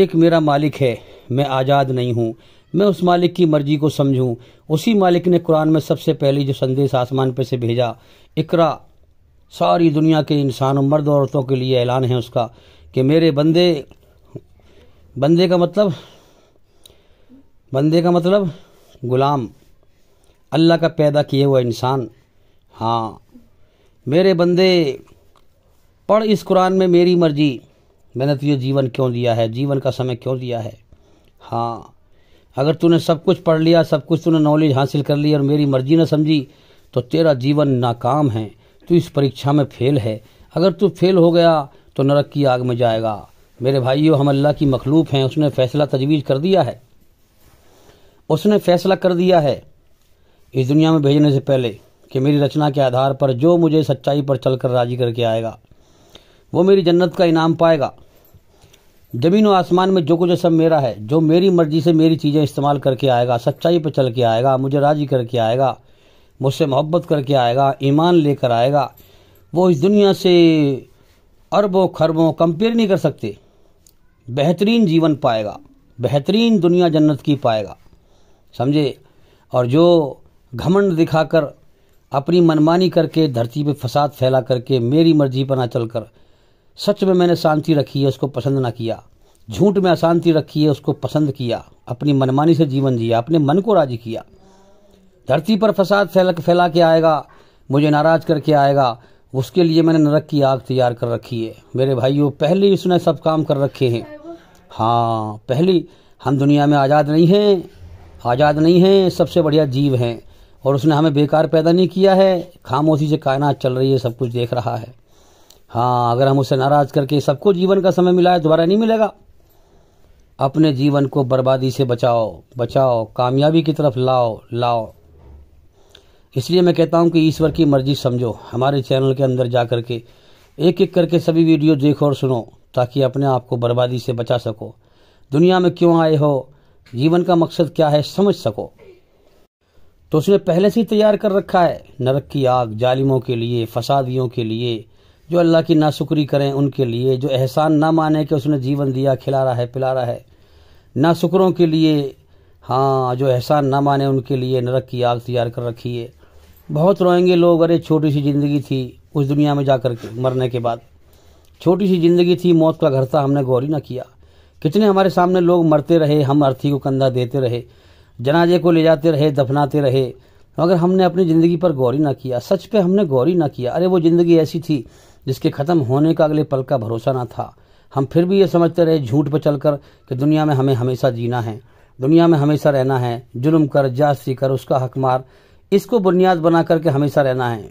Speaker 1: एक मेरा मालिक है मैं आज़ाद नहीं हूँ मैं उस मालिक की मर्जी को समझूँ उसी मालिक ने कुरान में सबसे पहले जो संदेश आसमान पर से भेजा इकरा सारी दुनिया के इंसानों मर्द औरतों के लिए ऐलान है उसका कि मेरे बंदे बंदे का मतलब बंदे का मतलब गुलाम अल्लाह का पैदा किए हुआ इंसान हाँ मेरे बंदे पढ़ इस कुरान में मेरी मर्जी मैंने तुझे जीवन क्यों दिया है जीवन का समय क्यों दिया है हाँ अगर तूने सब कुछ पढ़ लिया सब कुछ तूने नॉलेज हासिल कर ली और मेरी मर्जी न समझी तो तेरा जीवन नाकाम है तू इस परीक्षा में फेल है अगर तू फेल हो गया तो नरक की आग में जाएगा मेरे भाइयों हम अल्लाह की मखलूक हैं उसने फैसला तजवीज़ कर दिया है उसने फैसला कर दिया है इस दुनिया में भेजने से पहले कि मेरी रचना के आधार पर जो मुझे सच्चाई पर चलकर राजी करके आएगा वो मेरी जन्नत का इनाम पाएगा जमीन व आसमान में जो कुछ सब मेरा है जो मेरी मर्जी से मेरी चीज़ें इस्तेमाल करके आएगा सच्चाई पर चल के आएगा मुझे राजी करके आएगा मुझसे मोहब्बत करके आएगा ईमान लेकर आएगा वो इस दुनिया से अरबों खरबों कंपेयर नहीं कर सकते बेहतरीन जीवन पाएगा बेहतरीन दुनिया जन्नत की पाएगा समझे और जो घमंड दिखाकर अपनी मनमानी करके धरती पे फसाद फैला करके मेरी मर्जी पर ना चलकर सच में मैंने शांति रखी है उसको पसंद ना किया झूठ में अशांति रखी है उसको पसंद किया अपनी मनमानी से जीवन जिया अपने मन को राजी किया धरती पर फसाद फैला फैला के आएगा मुझे नाराज करके आएगा उसके लिए मैंने नरक की आग तैयार कर रखी है मेरे भाइयों पहले ही उसने सब काम कर रखे हैं हाँ पहले हम दुनिया में आज़ाद नहीं हैं आज़ाद नहीं हैं सबसे बढ़िया जीव हैं और उसने हमें बेकार पैदा नहीं किया है खामोशी से कायनात चल रही है सब कुछ देख रहा है हाँ अगर हम उसे नाराज़ करके सबको जीवन का समय मिला है दोबारा नहीं मिलेगा अपने जीवन को बर्बादी से बचाओ बचाओ कामयाबी की तरफ लाओ लाओ इसलिए मैं कहता हूँ कि ईश्वर की मर्जी समझो हमारे चैनल के अंदर जा कर के एक एक करके सभी वीडियो देखो और सुनो ताकि अपने आप को बर्बादी से बचा सको दुनिया में क्यों आए हो जीवन का मकसद क्या है समझ सको तो उसने पहले से ही तैयार कर रखा है नरक की आग जालिमों के लिए फसादियों के लिए जो अल्लाह की नाशुक्री करें उनके लिए जो एहसान ना माने कि उसने जीवन दिया खिला रहा है पिला रहा है नाशुकरों के लिए हाँ जो एहसान ना माने उनके लिए नरक की आग तैयार कर रखी है बहुत रोएंगे लोग अरे छोटी सी ज़िंदगी थी उस दुनिया में जा कर के मरने के बाद छोटी सी ज़िंदगी थी मौत का घर था हमने गौरी ना किया कितने हमारे सामने लोग मरते रहे हम अर्थी को कंधा देते रहे जनाजे को ले जाते रहे दफनाते रहे मगर हमने अपनी ज़िंदगी पर गौरी ना किया सच पे हमने गौरी ना किया अरे वो ज़िंदगी ऐसी थी जिसके ख़त्म होने का अगले पल का भरोसा ना था हम फिर भी ये समझते रहे झूठ पर चलकर कि दुनिया में हमें हमेशा जीना है दुनिया में हमेशा रहना है जुल्म कर जास्ती कर उसका हक मार इसको बुनियाद बना करके हमेशा रहना है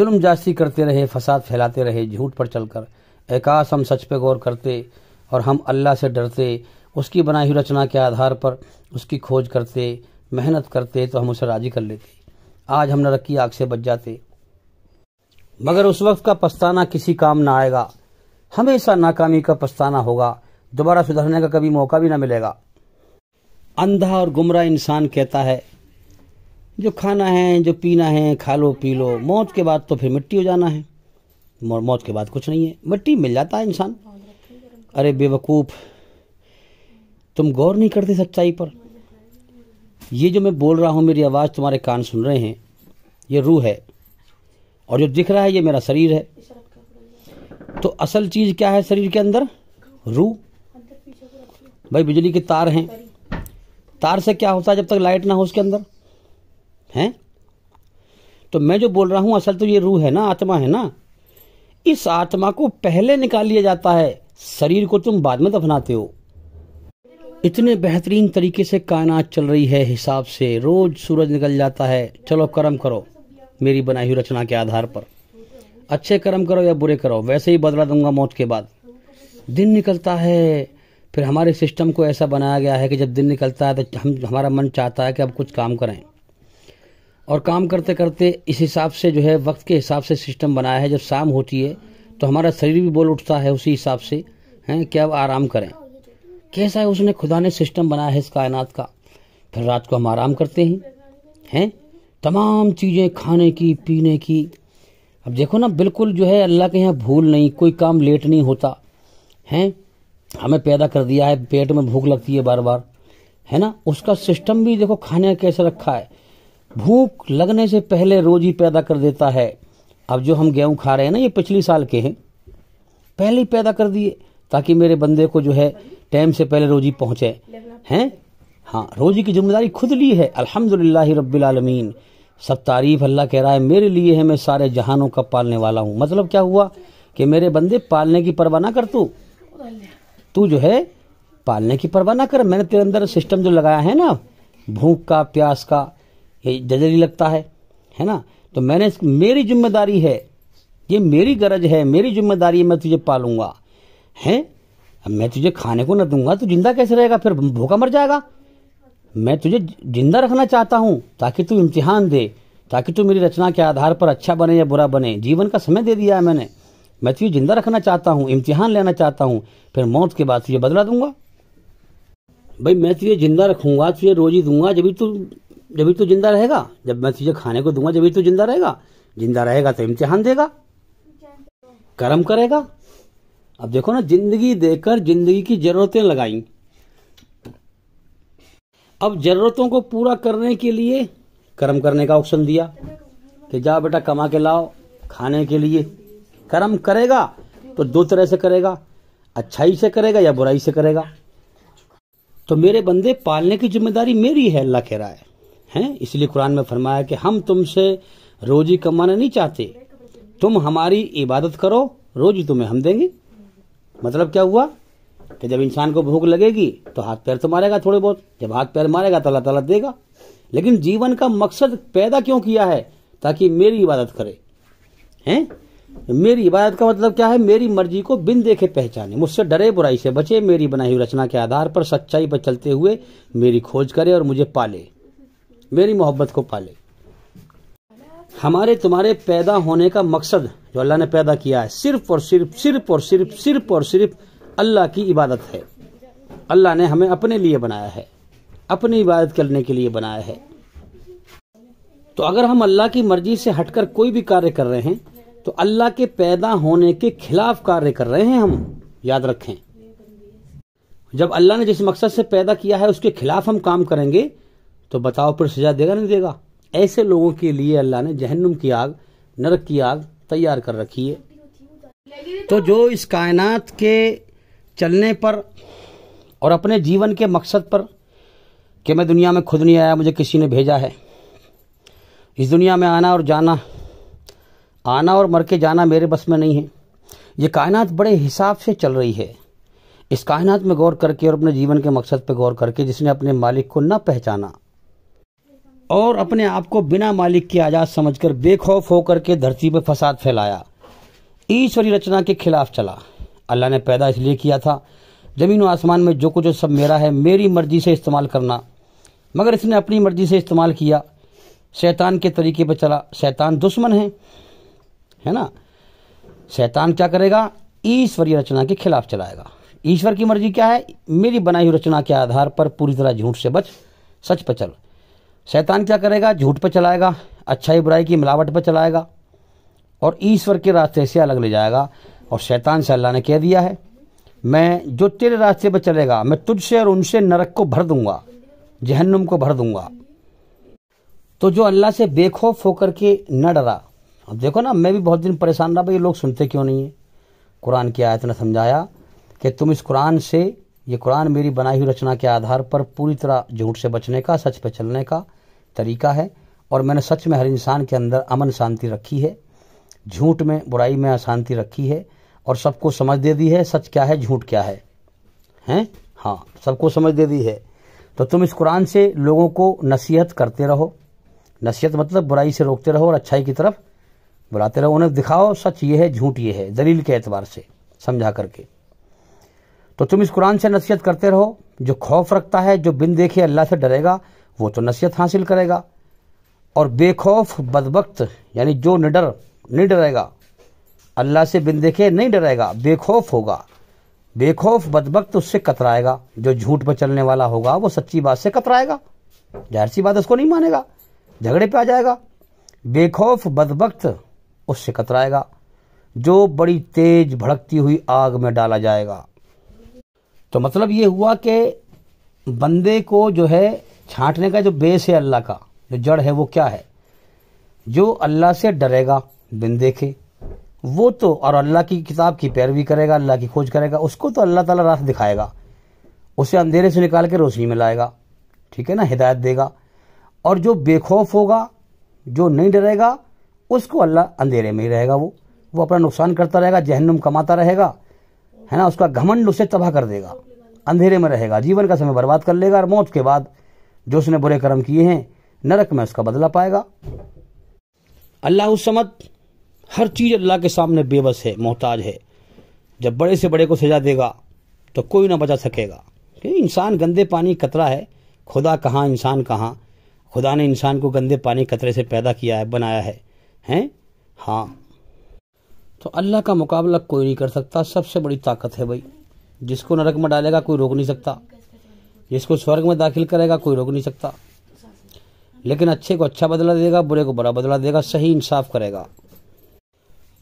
Speaker 1: जुल्म जास्ती करते रहे फसाद फैलाते रहे झूठ पर चलकर एकाश हम सच पे गौर करते और हम अल्लाह से डरते उसकी बनाई हुई रचना के आधार पर उसकी खोज करते मेहनत करते तो हम उसे राजी कर लेते आज हम नरक्की आग से बच जाते मगर उस वक्त का पछताना किसी काम ना आएगा हमेशा नाकामी का पछताना होगा दोबारा सुधरने का कभी मौका भी ना मिलेगा अंधा और गुमराह इंसान कहता है जो खाना है जो पीना है खा लो पी लो मौत के बाद तो फिर मिट्टी हो जाना है मौत के बाद कुछ नहीं है मिट्टी मिल जाता है इंसान अरे बेवकूफ़ तुम गौर नहीं करते सच्चाई पर ये जो मैं बोल रहा हूं मेरी आवाज़ तुम्हारे कान सुन रहे हैं ये रूह है और जो दिख रहा है ये मेरा शरीर है तो असल चीज़ क्या है शरीर के अंदर रूह भाई बिजली के तार हैं तार से क्या होता है जब तक लाइट ना हो उसके अंदर हैं तो मैं जो बोल रहा हूं असल तो ये रूह है ना आत्मा है ना इस आत्मा को पहले निकाल लिया जाता है शरीर को तुम बाद में दफनाते हो इतने बेहतरीन तरीके से कायनात चल रही है हिसाब से रोज सूरज निकल जाता है चलो कर्म करो मेरी बनाई हुई रचना के आधार पर अच्छे कर्म करो या बुरे करो वैसे ही बदला दूंगा मौत के बाद दिन निकलता है फिर हमारे सिस्टम को ऐसा बनाया गया है कि जब दिन निकलता है तो हम हमारा मन चाहता है कि अब कुछ काम करें और काम करते करते इस हिसाब से जो है वक्त के हिसाब से सिस्टम बनाया है जब शाम होती है तो हमारा शरीर भी बोल उठता है उसी हिसाब से हैं कि अब आराम करें कैसा है उसने खुदा ने सिस्टम बनाया है इस कायनात का फिर रात को हम आराम करते हैं हैं तमाम चीज़ें खाने की पीने की अब देखो ना बिल्कुल जो है अल्लाह के यहाँ भूल नहीं कोई काम लेट नहीं होता हैं हमें पैदा कर दिया है पेट में भूख लगती है बार बार है ना उसका सिस्टम भी देखो खाने कैसे रखा है भूख लगने से पहले रोज ही पैदा कर देता है अब जो हम गेहूं खा रहे हैं ना ये पिछले साल के हैं पहले ही पैदा कर दिए ताकि मेरे बंदे को जो है टाइम से पहले रोजी पहुंचे हैं हाँ रोजी की जिम्मेदारी खुद ली है अल्हम्दुलिल्लाह रब्बिलमीन सब तारीफ अल्लाह कह रहा है मेरे लिए है मैं सारे जहानों का पालने वाला हूँ मतलब क्या हुआ कि मेरे बंदे पालने की परवाह ना कर तू तू जो है पालने की परवाह ना कर मैंने तेरे अंदर सिस्टम जो लगाया है ना भूख का प्यास का ये जजरी लगता है है ना तो मैंने मेरी जिम्मेदारी है ये मेरी गरज है मेरी जिम्मेदारी है मैं तुझे पालूंगा हैं मैं तुझे खाने को न दूंगा तो जिंदा कैसे रहेगा फिर भूखा मर जाएगा मैं तुझे जिंदा रखना चाहता हूं ताकि तू इम्तिहान दे ताकि तू मेरी रचना के आधार पर अच्छा बने या बुरा बने जीवन का समय दे दिया है मैंने मैं तुझे जिंदा रखना चाहता हूं इम्तिहान लेना चाहता हूं फिर मौत के बाद तुझे बदला दूंगा भाई मैं तुझे जिंदा रखूंगा तुझे रोजी दूंगा जब भी तू जबीर तो जिंदा रहेगा जब मैं तुझे खाने को दूंगा जब तो जिंदा रहेगा जिंदा रहेगा तो इम्तिहान देगा कर्म करेगा अब देखो ना जिंदगी देकर जिंदगी की जरूरतें लगाई अब जरूरतों को पूरा करने के लिए कर्म करने का ऑप्शन दिया कि जा बेटा कमा के लाओ खाने के लिए कर्म करेगा तो दो तरह से करेगा अच्छाई से करेगा या बुराई से करेगा तो मेरे बंदे पालने की जिम्मेदारी मेरी है अल्लाह कह रहा है हैं इसलिए कुरान में फरमाया कि हम तुमसे रोजी कमाना नहीं चाहते तुम हमारी इबादत करो रोजी तुम्हें हम देंगे मतलब क्या हुआ कि जब इंसान को भूख लगेगी तो हाथ पैर तो मारेगा थोड़े बहुत जब हाथ पैर मारेगा तो अल्लाह तला देगा लेकिन जीवन का मकसद पैदा क्यों किया है ताकि मेरी इबादत करे हैं मेरी इबादत का मतलब क्या है मेरी मर्जी को बिन देखे पहचाने मुझसे डरे बुराई से बचे मेरी बनाई हुई रचना के आधार पर सच्चाई पर चलते हुए मेरी खोज करे और मुझे पाले मेरी मोहब्बत को पाले हमारे तुम्हारे पैदा होने का मकसद जो अल्लाह ने पैदा किया है सिर्फ और सिर्फ सिर्फ और सिर्फ सिर्फ और सिर्फ अल्लाह की इबादत है अल्लाह ने हमें अपने लिए बनाया है अपनी इबादत करने के लिए बनाया है तो अगर हम अल्लाह की मर्जी से हटकर कोई भी कार्य कर रहे हैं तो अल्लाह के पैदा होने के खिलाफ कार्य कर रहे हैं हम याद रखें जब अल्लाह ने जिस मकसद से पैदा किया है उसके खिलाफ हम काम करेंगे तो बताओ फिर सजा देगा नहीं देगा ऐसे लोगों के लिए अल्लाह ने जहन्नुम की आग नरक की आग तैयार कर रखी है तो जो इस कायनात के चलने पर और अपने जीवन के मकसद पर कि मैं दुनिया में खुद नहीं आया मुझे किसी ने भेजा है इस दुनिया में आना और जाना आना और मर के जाना मेरे बस में नहीं है ये कायनात बड़े हिसाब से चल रही है इस कायनात में गौर करके और अपने जीवन के मकसद पर गौर करके जिसने अपने मालिक को न पहचाना और अपने आप को बिना मालिक के आज़ाद समझकर बेखौफ होकर के धरती पर फसाद फैलाया ईश्वरी रचना के खिलाफ चला अल्लाह ने पैदा इसलिए किया था जमीन व आसमान में जो कुछ सब मेरा है मेरी मर्जी से इस्तेमाल करना मगर इसने अपनी मर्जी से इस्तेमाल किया शैतान के तरीके पर चला शैतान दुश्मन है है ना शैतान क्या करेगा ईश्वरीय रचना के खिलाफ चलाएगा ईश्वर की मर्जी क्या है मेरी बनाई हुई रचना के आधार पर पूरी तरह झूठ से बच सच पर चल शैतान क्या करेगा झूठ पर चलाएगा अच्छाई बुराई की मिलावट पर चलाएगा और ईश्वर के रास्ते से अलग ले जाएगा और शैतान से अल्लाह ने कह दिया है मैं जो तेरे रास्ते पर चलेगा मैं तुझसे और उनसे नरक को भर दूंगा जहन्नुम को भर दूंगा तो जो अल्लाह से बेखौफ होकर के न डरा अब देखो ना मैं भी बहुत दिन परेशान रहा भाई ये लोग सुनते क्यों नहीं है कुरान की आयत ने समझाया कि तुम इस कुरान से ये कुरान मेरी बनाई हुई रचना के आधार पर पूरी तरह झूठ से बचने का सच पर चलने का तरीका है और मैंने सच में हर इंसान के अंदर अमन शांति रखी है झूठ में बुराई में अशांति रखी है और सबको समझ दे दी है सच क्या है झूठ क्या है हैं हाँ सबको समझ दे दी है तो तुम इस कुरान से लोगों को नसीहत करते रहो नसीहत मतलब बुराई से रोकते रहो और अच्छाई की तरफ बुलाते रहो उन्हें दिखाओ सच ये है झूठ ये है दलील के एतबार से समझा करके तो तुम इस कुरान से नसीहत करते रहो जो खौफ रखता है जो बिन देखे अल्लाह से डरेगा वो तो नसीहत हासिल करेगा और बेखौफ बदबकत यानी जो निडर नहीं डरेगा अल्लाह से बिन देखे नहीं डरेगा बेखौफ होगा बेखौफ बदबकत उससे कतराएगा जो झूठ पर चलने वाला होगा वो सच्ची बात से कतराएगा जाहिर सी बात उसको नहीं मानेगा झगड़े पे आ जाएगा बेखौफ बदबक उससे कतराएगा जो बड़ी तेज भड़कती हुई आग में डाला जाएगा तो मतलब ये हुआ कि बंदे को जो है छांटने का जो बेस है अल्लाह का जो जड़ है वो क्या है जो अल्लाह से डरेगा बिन देखे वो तो और अल्लाह की किताब की पैरवी करेगा अल्लाह की खोज करेगा उसको तो अल्लाह ताला रास्ता दिखाएगा उसे अंधेरे से निकाल के रोशनी में लाएगा ठीक है ना हिदायत देगा और जो बेखौफ होगा जो नहीं डरेगा उसको अल्लाह अंधेरे में ही रहेगा वो वो अपना नुकसान करता रहेगा जहन्नुम कमाता रहेगा है ना उसका घमंड उसे तबाह कर देगा अंधेरे में रहेगा जीवन का समय बर्बाद कर लेगा और मौत के बाद जो उसने बुरे कर्म किए हैं नरक में उसका बदला पाएगा अल्लाह समत हर चीज़ अल्लाह के सामने बेबस है मोहताज है जब बड़े से बड़े को सजा देगा तो कोई ना बचा सकेगा क्योंकि इंसान गंदे पानी कतरा है खुदा कहाँ इंसान कहाँ खुदा ने इंसान को गंदे पानी कतरे से पैदा किया है बनाया है हैं हाँ तो अल्लाह का मुकाबला कोई नहीं कर सकता सबसे बड़ी ताकत है भाई जिसको नरक में डालेगा कोई रोक नहीं सकता जिसको स्वर्ग में दाखिल करेगा कोई रोक नहीं सकता लेकिन अच्छे को अच्छा बदला देगा बुरे को बुरा बदला देगा सही इंसाफ करेगा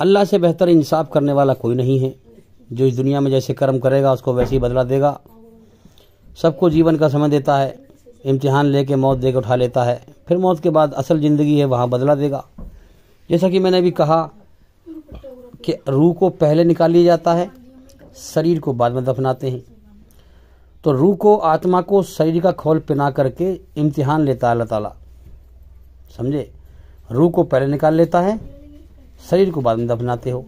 Speaker 1: अल्लाह से बेहतर इंसाफ करने वाला कोई नहीं है जो इस दुनिया में जैसे कर्म करेगा उसको वैसे ही बदला देगा सबको जीवन का समय देता है इम्तिहान लेके मौत देकर उठा लेता है फिर मौत के बाद असल ज़िंदगी है वहाँ बदला देगा जैसा कि मैंने अभी कहा कि रूह को पहले निकाल लिया जाता है शरीर को बाद में दफनाते हैं तो रूह को आत्मा को शरीर का खोल पिना करके इम्तिहान लेता है अल्लाह ताला समझे रूह को पहले निकाल लेता है शरीर को बाद में दफनाते हो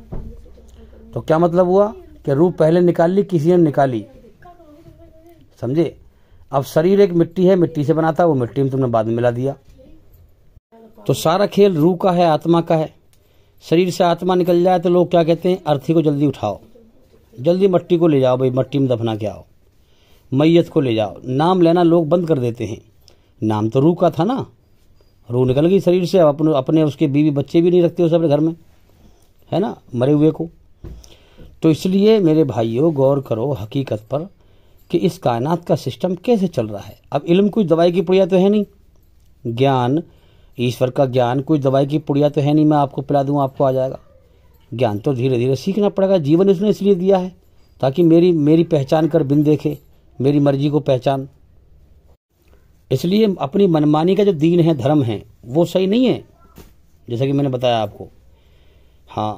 Speaker 1: तो क्या मतलब हुआ कि रूह पहले निकाल ली किसी ने निकाली समझे अब शरीर एक मिट्टी है मिट्टी से बनाता है वो मिट्टी में तुमने बाद में मिला दिया तो सारा खेल रूह का है आत्मा का है शरीर से आत्मा निकल जाए तो लोग क्या कहते हैं अर्थी को जल्दी उठाओ जल्दी मट्टी को ले जाओ भाई मट्टी में दफना के आओ मैयत को ले जाओ नाम लेना लोग बंद कर देते हैं नाम तो रूह का था ना रूह निकल गई शरीर से अब अपने अपने उसके बीवी बच्चे भी नहीं रखते उस अपने घर में है ना मरे हुए को तो इसलिए मेरे भाइयों गौर करो हकीकत पर कि इस कायनात का सिस्टम कैसे चल रहा है अब इल्म कोई दवाई की पुड़िया तो है नहीं ज्ञान ईश्वर का ज्ञान कोई दवाई की पुड़िया तो है नहीं मैं आपको पिला दूँ आपको आ जाएगा ज्ञान तो धीरे धीरे सीखना पड़ेगा जीवन उसने इसलिए दिया है ताकि मेरी मेरी पहचान कर बिन देखे मेरी मर्जी को पहचान इसलिए अपनी मनमानी का जो दीन है धर्म है वो सही नहीं है जैसा कि मैंने बताया आपको हाँ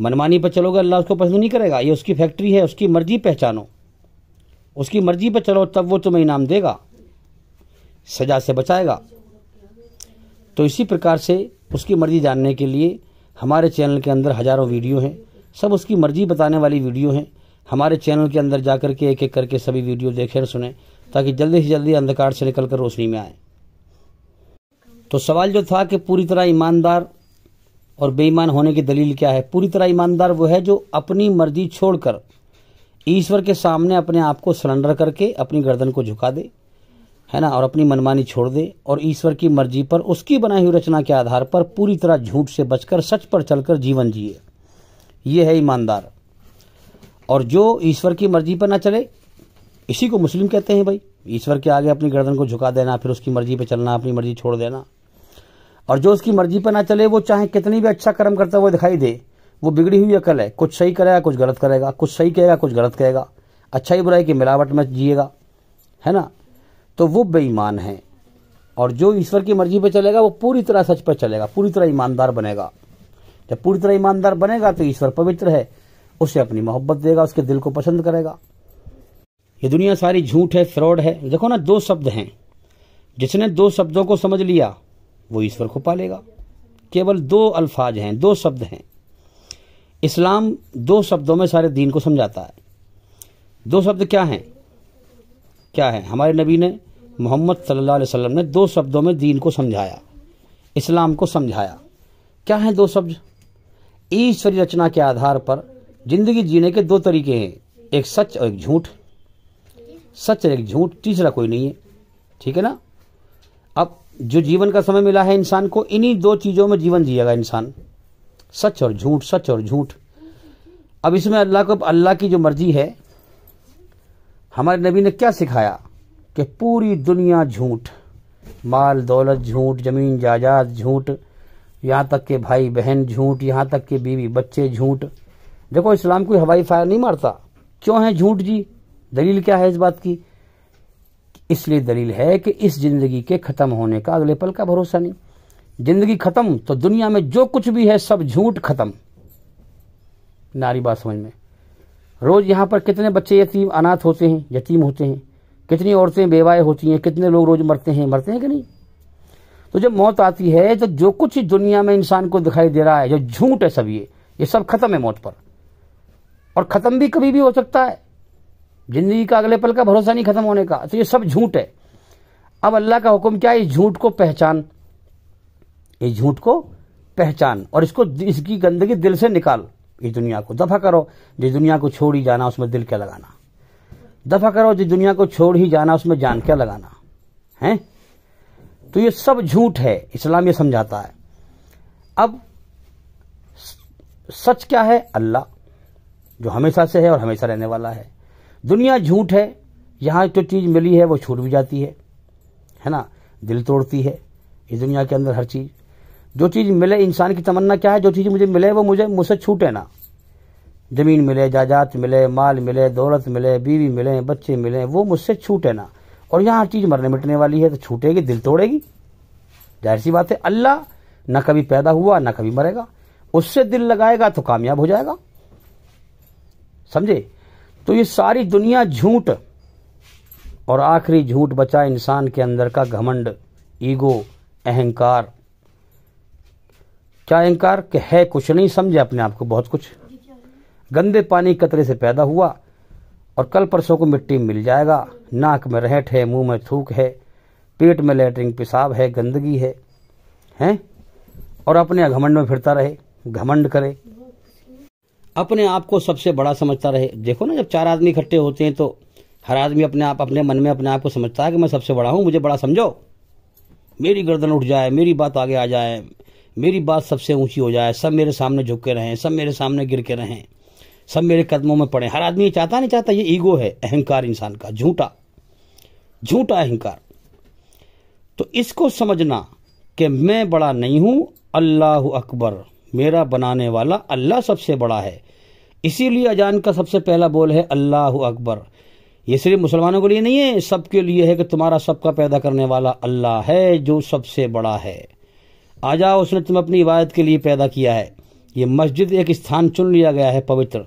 Speaker 1: मनमानी पर चलोगे अल्लाह उसको पसंद नहीं करेगा ये उसकी फैक्ट्री है उसकी मर्जी पहचानो उसकी मर्जी पर चलो तब वो तुम्हें इनाम देगा सजा से बचाएगा तो इसी प्रकार से उसकी मर्जी जानने के लिए हमारे चैनल के अंदर हज़ारों वीडियो हैं सब उसकी मर्जी बताने वाली वीडियो हैं हमारे चैनल के अंदर जाकर के एक एक करके सभी वीडियो देखें और सुने ताकि जल्दी से जल्दी अंधकार से निकल कर रोशनी में आए तो सवाल जो था कि पूरी तरह ईमानदार और बेईमान होने की दलील क्या है पूरी तरह ईमानदार वो है जो अपनी मर्जी छोड़कर ईश्वर के सामने अपने आप को सरेंडर करके अपनी गर्दन को झुका दे है ना और अपनी मनमानी छोड़ दे और ईश्वर की मर्जी पर उसकी बनाई हुई रचना के आधार पर पूरी तरह झूठ से बचकर सच पर चलकर जीवन जिए यह है ईमानदार और जो ईश्वर की मर्जी पर ना चले इसी को मुस्लिम कहते हैं भाई ईश्वर के आगे अपनी गर्दन को झुका देना फिर उसकी मर्जी पर चलना अपनी मर्जी छोड़ देना और जो उसकी मर्जी पर ना चले वो चाहे कितनी भी अच्छा कर्म करता हुआ दिखाई दे वो बिगड़ी हुई अकल है कुछ सही करेगा कुछ गलत करेगा कुछ सही कहेगा कुछ गलत कहेगा अच्छाई बुराई की मिलावट में जिएगा है ना तो वो बेईमान है और जो ईश्वर की मर्जी पर चलेगा वो पूरी तरह सच पर चलेगा पूरी तरह ईमानदार बनेगा जब पूरी तरह ईमानदार बनेगा तो ईश्वर पवित्र है उसे अपनी मोहब्बत देगा उसके दिल को पसंद करेगा ये दुनिया सारी झूठ है फ्रॉड है देखो ना दो शब्द हैं जिसने दो शब्दों को समझ लिया वो ईश्वर को पालेगा केवल दो अल्फाज हैं दो शब्द हैं इस्लाम दो शब्दों में सारे दीन को समझाता है दो शब्द क्या हैं क्या है हमारे नबी ने मोहम्मद सल्लल्लाहु अलैहि वसल्लम ने दो शब्दों में दीन को समझाया इस्लाम को समझाया क्या है दो शब्द ईश्वरी रचना के आधार पर जिंदगी जीने के दो तरीके हैं एक सच और एक झूठ सच और एक झूठ तीसरा कोई नहीं है ठीक है ना अब जो जीवन का समय मिला है इंसान को इन्हीं दो चीज़ों में जीवन जिएगा इंसान सच और झूठ सच और झूठ अब इसमें अल्लाह को अल्लाह की जो मर्जी है हमारे नबी ने क्या सिखाया कि पूरी दुनिया झूठ माल दौलत झूठ जमीन जायदाद झूठ यहाँ तक के भाई बहन झूठ यहाँ तक के बीवी बच्चे झूठ देखो इस्लाम कोई हवाई फायर नहीं मारता क्यों है झूठ जी दलील क्या है इस बात की इसलिए दलील है कि इस जिंदगी के खत्म होने का अगले पल का भरोसा नहीं जिंदगी खत्म तो दुनिया में जो कुछ भी है सब झूठ खत्म नारी बात समझ में रोज यहां पर कितने बच्चे यतीम अनाथ होते हैं यतीम होते हैं कितनी औरतें बेवाए होती हैं कितने लोग रोज मरते हैं मरते हैं कि नहीं तो जब मौत आती है तो जो कुछ दुनिया में इंसान को दिखाई दे रहा है जो झूठ है सब ये ये सब खत्म है मौत पर और ख़त्म भी कभी भी हो सकता है ज़िंदगी का अगले पल का भरोसा नहीं ख़त्म होने का तो ये सब झूठ है अब अल्लाह का हुक्म क्या है इस झूठ को पहचान इस झूठ को पहचान और इसको इसकी गंदगी दिल से निकाल इस दुनिया को दफा करो जिस दुनिया को छोड़ ही जाना उसमें दिल क्या लगाना दफा करो जिस दुनिया को छोड़ ही जाना उसमें जान क्या लगाना है तो ये सब झूठ है इस्लाम ये समझाता है अब सच क्या है अल्लाह जो हमेशा से है और हमेशा रहने वाला है दुनिया झूठ है यहाँ जो चीज़ मिली है वो छूट भी जाती है है ना दिल तोड़ती है इस दुनिया के अंदर हर चीज़ जो चीज़ मिले इंसान की तमन्ना क्या है जो चीज़ मुझे मिले वो मुझे मुझसे छूटे ना ज़मीन मिले जायदाद मिले माल मिले दौलत मिले बीवी मिले बच्चे मिले वो मुझसे छूटे ना और यहाँ हर चीज़ मरने मिटने वाली है तो छूटेगी दिल तोड़ेगी जाहिर सी बात है अल्लाह न कभी पैदा हुआ ना कभी मरेगा उससे दिल लगाएगा तो कामयाब हो जाएगा समझे तो ये सारी दुनिया झूठ और आखिरी झूठ बचा इंसान के अंदर का घमंड ईगो अहंकार क्या अहंकार के है कुछ नहीं समझे अपने आप को बहुत कुछ गंदे पानी कतरे से पैदा हुआ और कल परसों को मिट्टी मिल जाएगा नाक में रहट है मुंह में थूक है पेट में लेटरिन पेशाब है गंदगी है हैं और अपने घमंड में फिरता रहे घमंड करे अपने आप को सबसे बड़ा समझता रहे देखो ना जब चार आदमी इकट्ठे होते हैं तो हर आदमी अपने आप अपने मन में अपने आप को समझता है कि मैं सबसे बड़ा हूँ मुझे बड़ा समझो मेरी गर्दन उठ जाए मेरी बात आगे आ जाए मेरी बात सबसे ऊंची हो जाए सब मेरे सामने झुक के रहें सब मेरे सामने गिर के रहें सब मेरे कदमों में पड़े हर आदमी ये चाहता नहीं चाहता ये ईगो है अहंकार इंसान का झूठा झूठा अहंकार तो इसको समझना कि मैं बड़ा नहीं हूँ अल्लाह अकबर मेरा बनाने वाला अल्लाह सबसे बड़ा है इसीलिए अजान का सबसे पहला बोल है अल्लाह अकबर ये सिर्फ मुसलमानों के लिए नहीं है सबके लिए है कि तुम्हारा सबका पैदा करने वाला अल्लाह है जो सबसे बड़ा है आ जाओ उसने तुम्हें अपनी इबादत के लिए पैदा किया है ये मस्जिद एक स्थान चुन लिया गया है पवित्र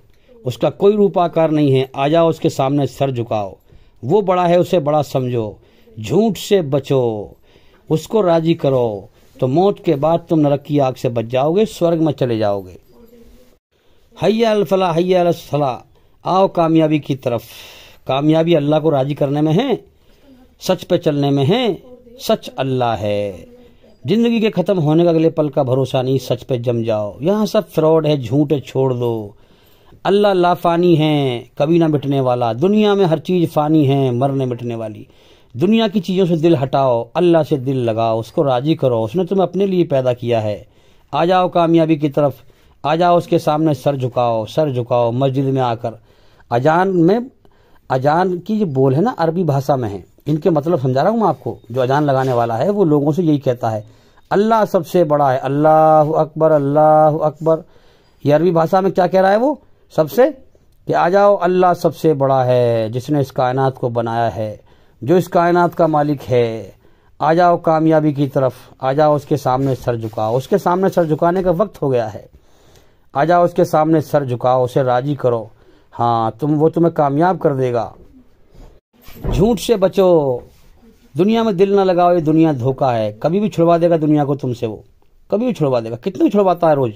Speaker 1: उसका कोई रूपाकार नहीं है आ जाओ उसके सामने सर झुकाओ वो बड़ा है उसे बड़ा समझो झूठ से बचो उसको राजी करो तो मौत के बाद तुम नरक की आग से बच जाओगे स्वर्ग में चले जाओगे हैया अलफला हैया अलसला आओ कामयाबी की तरफ कामयाबी अल्लाह को राजी करने में है सच पे चलने में है सच अल्लाह है जिंदगी के ख़त्म होने का अगले पल का भरोसा नहीं सच पे जम जाओ यहाँ सब फ्रॉड है झूठ है छोड़ दो अल्लाह लाफानी है कभी ना मिटने वाला दुनिया में हर चीज़ फ़ानी है मरने मिटने वाली दुनिया की चीज़ों से दिल हटाओ अल्लाह से दिल लगाओ उसको राजी करो उसने तुम्हें अपने लिए पैदा किया है आ जाओ कामयाबी की तरफ आ जाओ उसके सामने सर झुकाओ सर झुकाओ मस्जिद में आकर अजान में अजान की जो बोल है ना अरबी भाषा में है इनके मतलब समझा रहा हूँ मैं आपको जो अजान लगाने वाला है वो लोगों से यही कहता है अल्लाह सबसे बड़ा है अल्लाह अकबर अल्लाह अकबर ये अरबी भाषा में क्या कह रहा है वो सबसे कि आ जाओ अल्लाह सबसे बड़ा है जिसने इस कायनात को बनाया है जो इस कायनात का मालिक है आ जाओ कामयाबी की तरफ आ जाओ उसके सामने सर झुकाओ उसके सामने सर झुकाने का वक्त हो गया है आ जाओ उसके सामने सर झुकाओ उसे राजी करो हाँ तुम वो तुम्हें कामयाब कर देगा झूठ से बचो दुनिया में दिल ना लगाओ ये दुनिया धोखा है कभी भी छुड़वा देगा दुनिया को तुमसे वो कभी भी छुड़वा देगा कितने छुड़वाता है रोज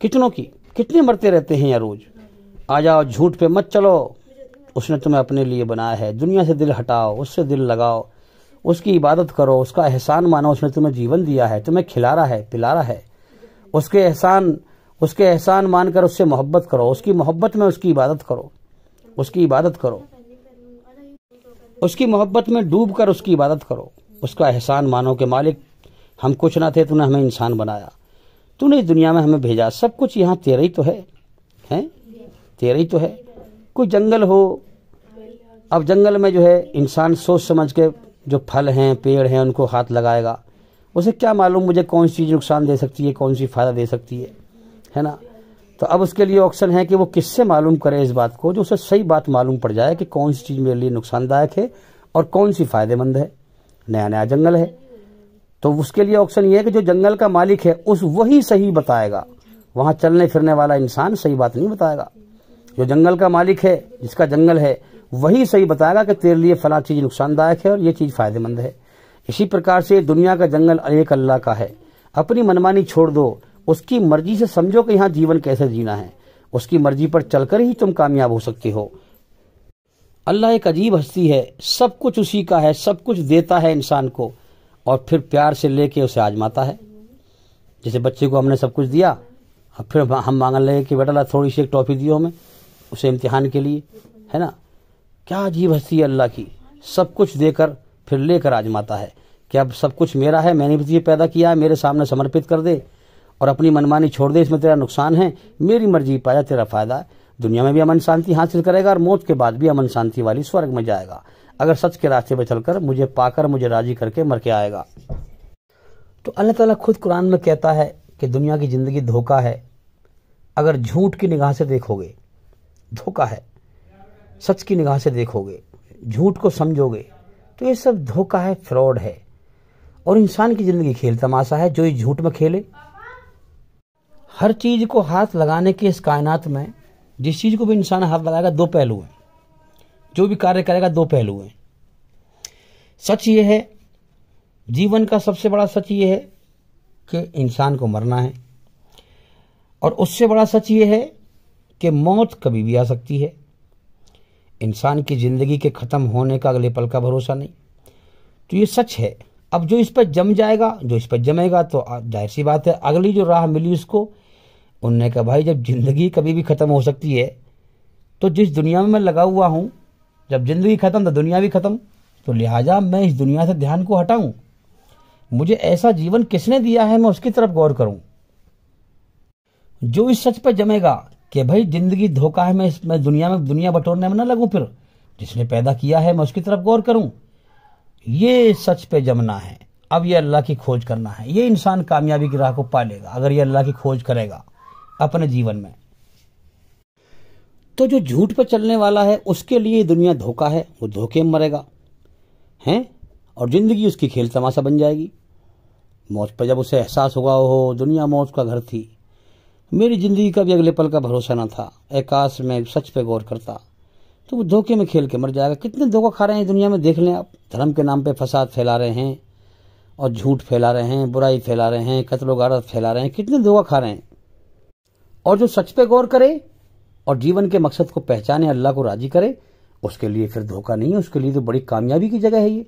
Speaker 1: कितनों की कितने मरते रहते हैं यार रोज आ जाओ झूठ पे मत चलो उसने तुम्हें अपने लिए बनाया है दुनिया से दिल हटाओ उससे दिल लगाओ उसकी इबादत करो उसका एहसान मानो उसने तुम्हें जीवन दिया है तुम्हें खिला रहा है पिला रहा है उसके एहसान उसके एहसान मानकर उससे मोहब्बत करो उसकी मोहब्बत में उसकी इबादत करो उसकी इबादत करो उसकी मोहब्बत में डूब कर उसकी इबादत करो उसका एहसान मानो के मालिक हम कुछ ना थे तूने हमें इंसान बनाया तूने इस दुनिया में हमें भेजा सब कुछ यहाँ तेरा ही तो है हैं तेरा ही तो है कोई जंगल हो अब जंगल में जो है इंसान सोच समझ के जो फल हैं पेड़ हैं उनको हाथ लगाएगा उसे क्या मालूम मुझे कौन सी चीज़ नुकसान दे सकती है कौन सी फ़ायदा दे सकती है है ना तो अब उसके लिए ऑप्शन है कि वो किससे मालूम करे इस बात को जो उसे सही बात मालूम पड़ जाए कि कौन सी चीज़ मेरे लिए नुकसानदायक है और कौन सी फ़ायदेमंद है नया नया जंगल है तो उसके लिए ऑप्शन ये है कि जो जंगल का मालिक है उस वही सही बताएगा वहाँ चलने फिरने वाला इंसान सही बात नहीं बताएगा जो जंगल का मालिक है जिसका जंगल है वही सही बताएगा कि तेरे लिए फला चीज़ नुकसानदायक है और ये चीज़ फ़ायदेमंद है इसी प्रकार से दुनिया का जंगल एक अल्लाह का है अपनी मनमानी छोड़ दो उसकी मर्जी से समझो कि यहाँ जीवन कैसे जीना है उसकी मर्जी पर चलकर ही तुम कामयाब हो सकते हो अल्लाह एक अजीब हस्ती है सब कुछ उसी का है सब कुछ देता है इंसान को और फिर प्यार से लेके उसे आजमाता है जैसे बच्चे को हमने सब कुछ दिया अब फिर हम मांगने लगे कि बेटा थोड़ी सी एक टॉफी दियो हमें उसे इम्तिहान के लिए है ना क्या अजीब हस्ती है अल्लाह की सब कुछ देकर फिर लेकर आजमाता है कि अब सब कुछ मेरा है मैंने भी तुझे तो पैदा किया है मेरे सामने समर्पित कर दे और अपनी मनमानी छोड़ दे इसमें तेरा नुकसान है मेरी मर्जी पाया तेरा फायदा दुनिया में भी अमन शांति हासिल करेगा और मौत के बाद भी अमन शांति वाली स्वर्ग में जाएगा अगर सच के रास्ते पर चलकर मुझे पाकर मुझे राजी करके मर के आएगा तो अल्लाह ताला खुद कुरान में कहता है कि दुनिया की ज़िंदगी धोखा है अगर झूठ की निगाह से देखोगे धोखा है सच की निगाह से देखोगे झूठ को समझोगे तो ये सब धोखा है फ्रॉड है और इंसान की ज़िंदगी खेल तमाशा है जो इस झूठ में खेले हर चीज़ को हाथ लगाने के इस कायनात में जिस चीज़ को भी इंसान हाथ लगाएगा दो पहलू हैं जो भी कार्य करेगा दो पहलू हैं सच ये है जीवन का सबसे बड़ा सच ये है कि इंसान को मरना है और उससे बड़ा सच ये है कि मौत कभी भी आ सकती है इंसान की ज़िंदगी के ख़त्म होने का अगले पल का भरोसा नहीं तो ये सच है अब जो इस पर जम जाएगा जो इस पर जमेगा तो जाहिर सी बात है अगली जो राह मिली उसको उनने कहा भाई जब जिंदगी कभी भी ख़त्म हो सकती है तो जिस दुनिया में मैं लगा हुआ हूँ जब जिंदगी ख़त्म तो दुनिया भी ख़त्म तो लिहाजा मैं इस दुनिया से ध्यान को हटाऊं मुझे ऐसा जीवन किसने दिया है मैं उसकी तरफ गौर करूं जो इस सच पर जमेगा कि भाई जिंदगी धोखा है मैं इस मैं दुनिया में दुनिया बटोरने में ना लगूं फिर जिसने पैदा किया है मैं उसकी तरफ गौर करूं ये सच पे जमना है अब ये अल्लाह की खोज करना है ये इंसान कामयाबी की राह को पालेगा अगर ये अल्लाह की खोज करेगा अपने जीवन में तो जो झूठ पर चलने वाला है उसके लिए दुनिया धोखा है वो धोखे में मरेगा हैं और जिंदगी उसकी खेल तमाशा बन जाएगी मौत पर जब उसे एहसास होगा हो दुनिया मौत का घर थी मेरी जिंदगी का भी अगले पल का भरोसा ना था एकाश में सच पे गौर करता तो वो धोखे में खेल के मर जाएगा कितने धोखा खा रहे हैं दुनिया में देख लें आप धर्म के नाम पे फसाद फैला रहे हैं और झूठ फैला रहे हैं बुराई फैला रहे हैं कतलोगारत गारत फैला रहे हैं कितने धोखा खा रहे हैं और जो सच पे गौर करे और जीवन के मकसद को पहचाने अल्लाह को राजी करे उसके लिए फिर धोखा नहीं है उसके लिए तो बड़ी कामयाबी की जगह है ये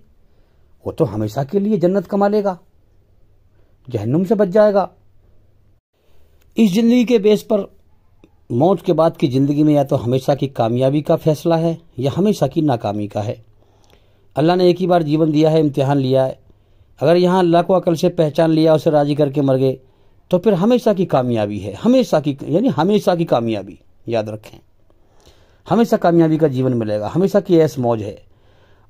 Speaker 1: वो तो हमेशा के लिए जन्नत कमा लेगा जहन्नुम से बच जाएगा इस जिंदगी के बेस पर मौत के बाद की ज़िंदगी में या तो हमेशा की कामयाबी का फैसला है या हमेशा की नाकामी का है अल्लाह ने एक ही बार जीवन दिया है इम्तिहान लिया है अगर यहाँ अल्लाह को अकल से पहचान लिया उसे राजी करके मर गए तो फिर हमेशा की कामयाबी है हमेशा की यानी हमेशा की कामयाबी याद रखें हमेशा कामयाबी का जीवन मिलेगा हमेशा की ऐस मौज है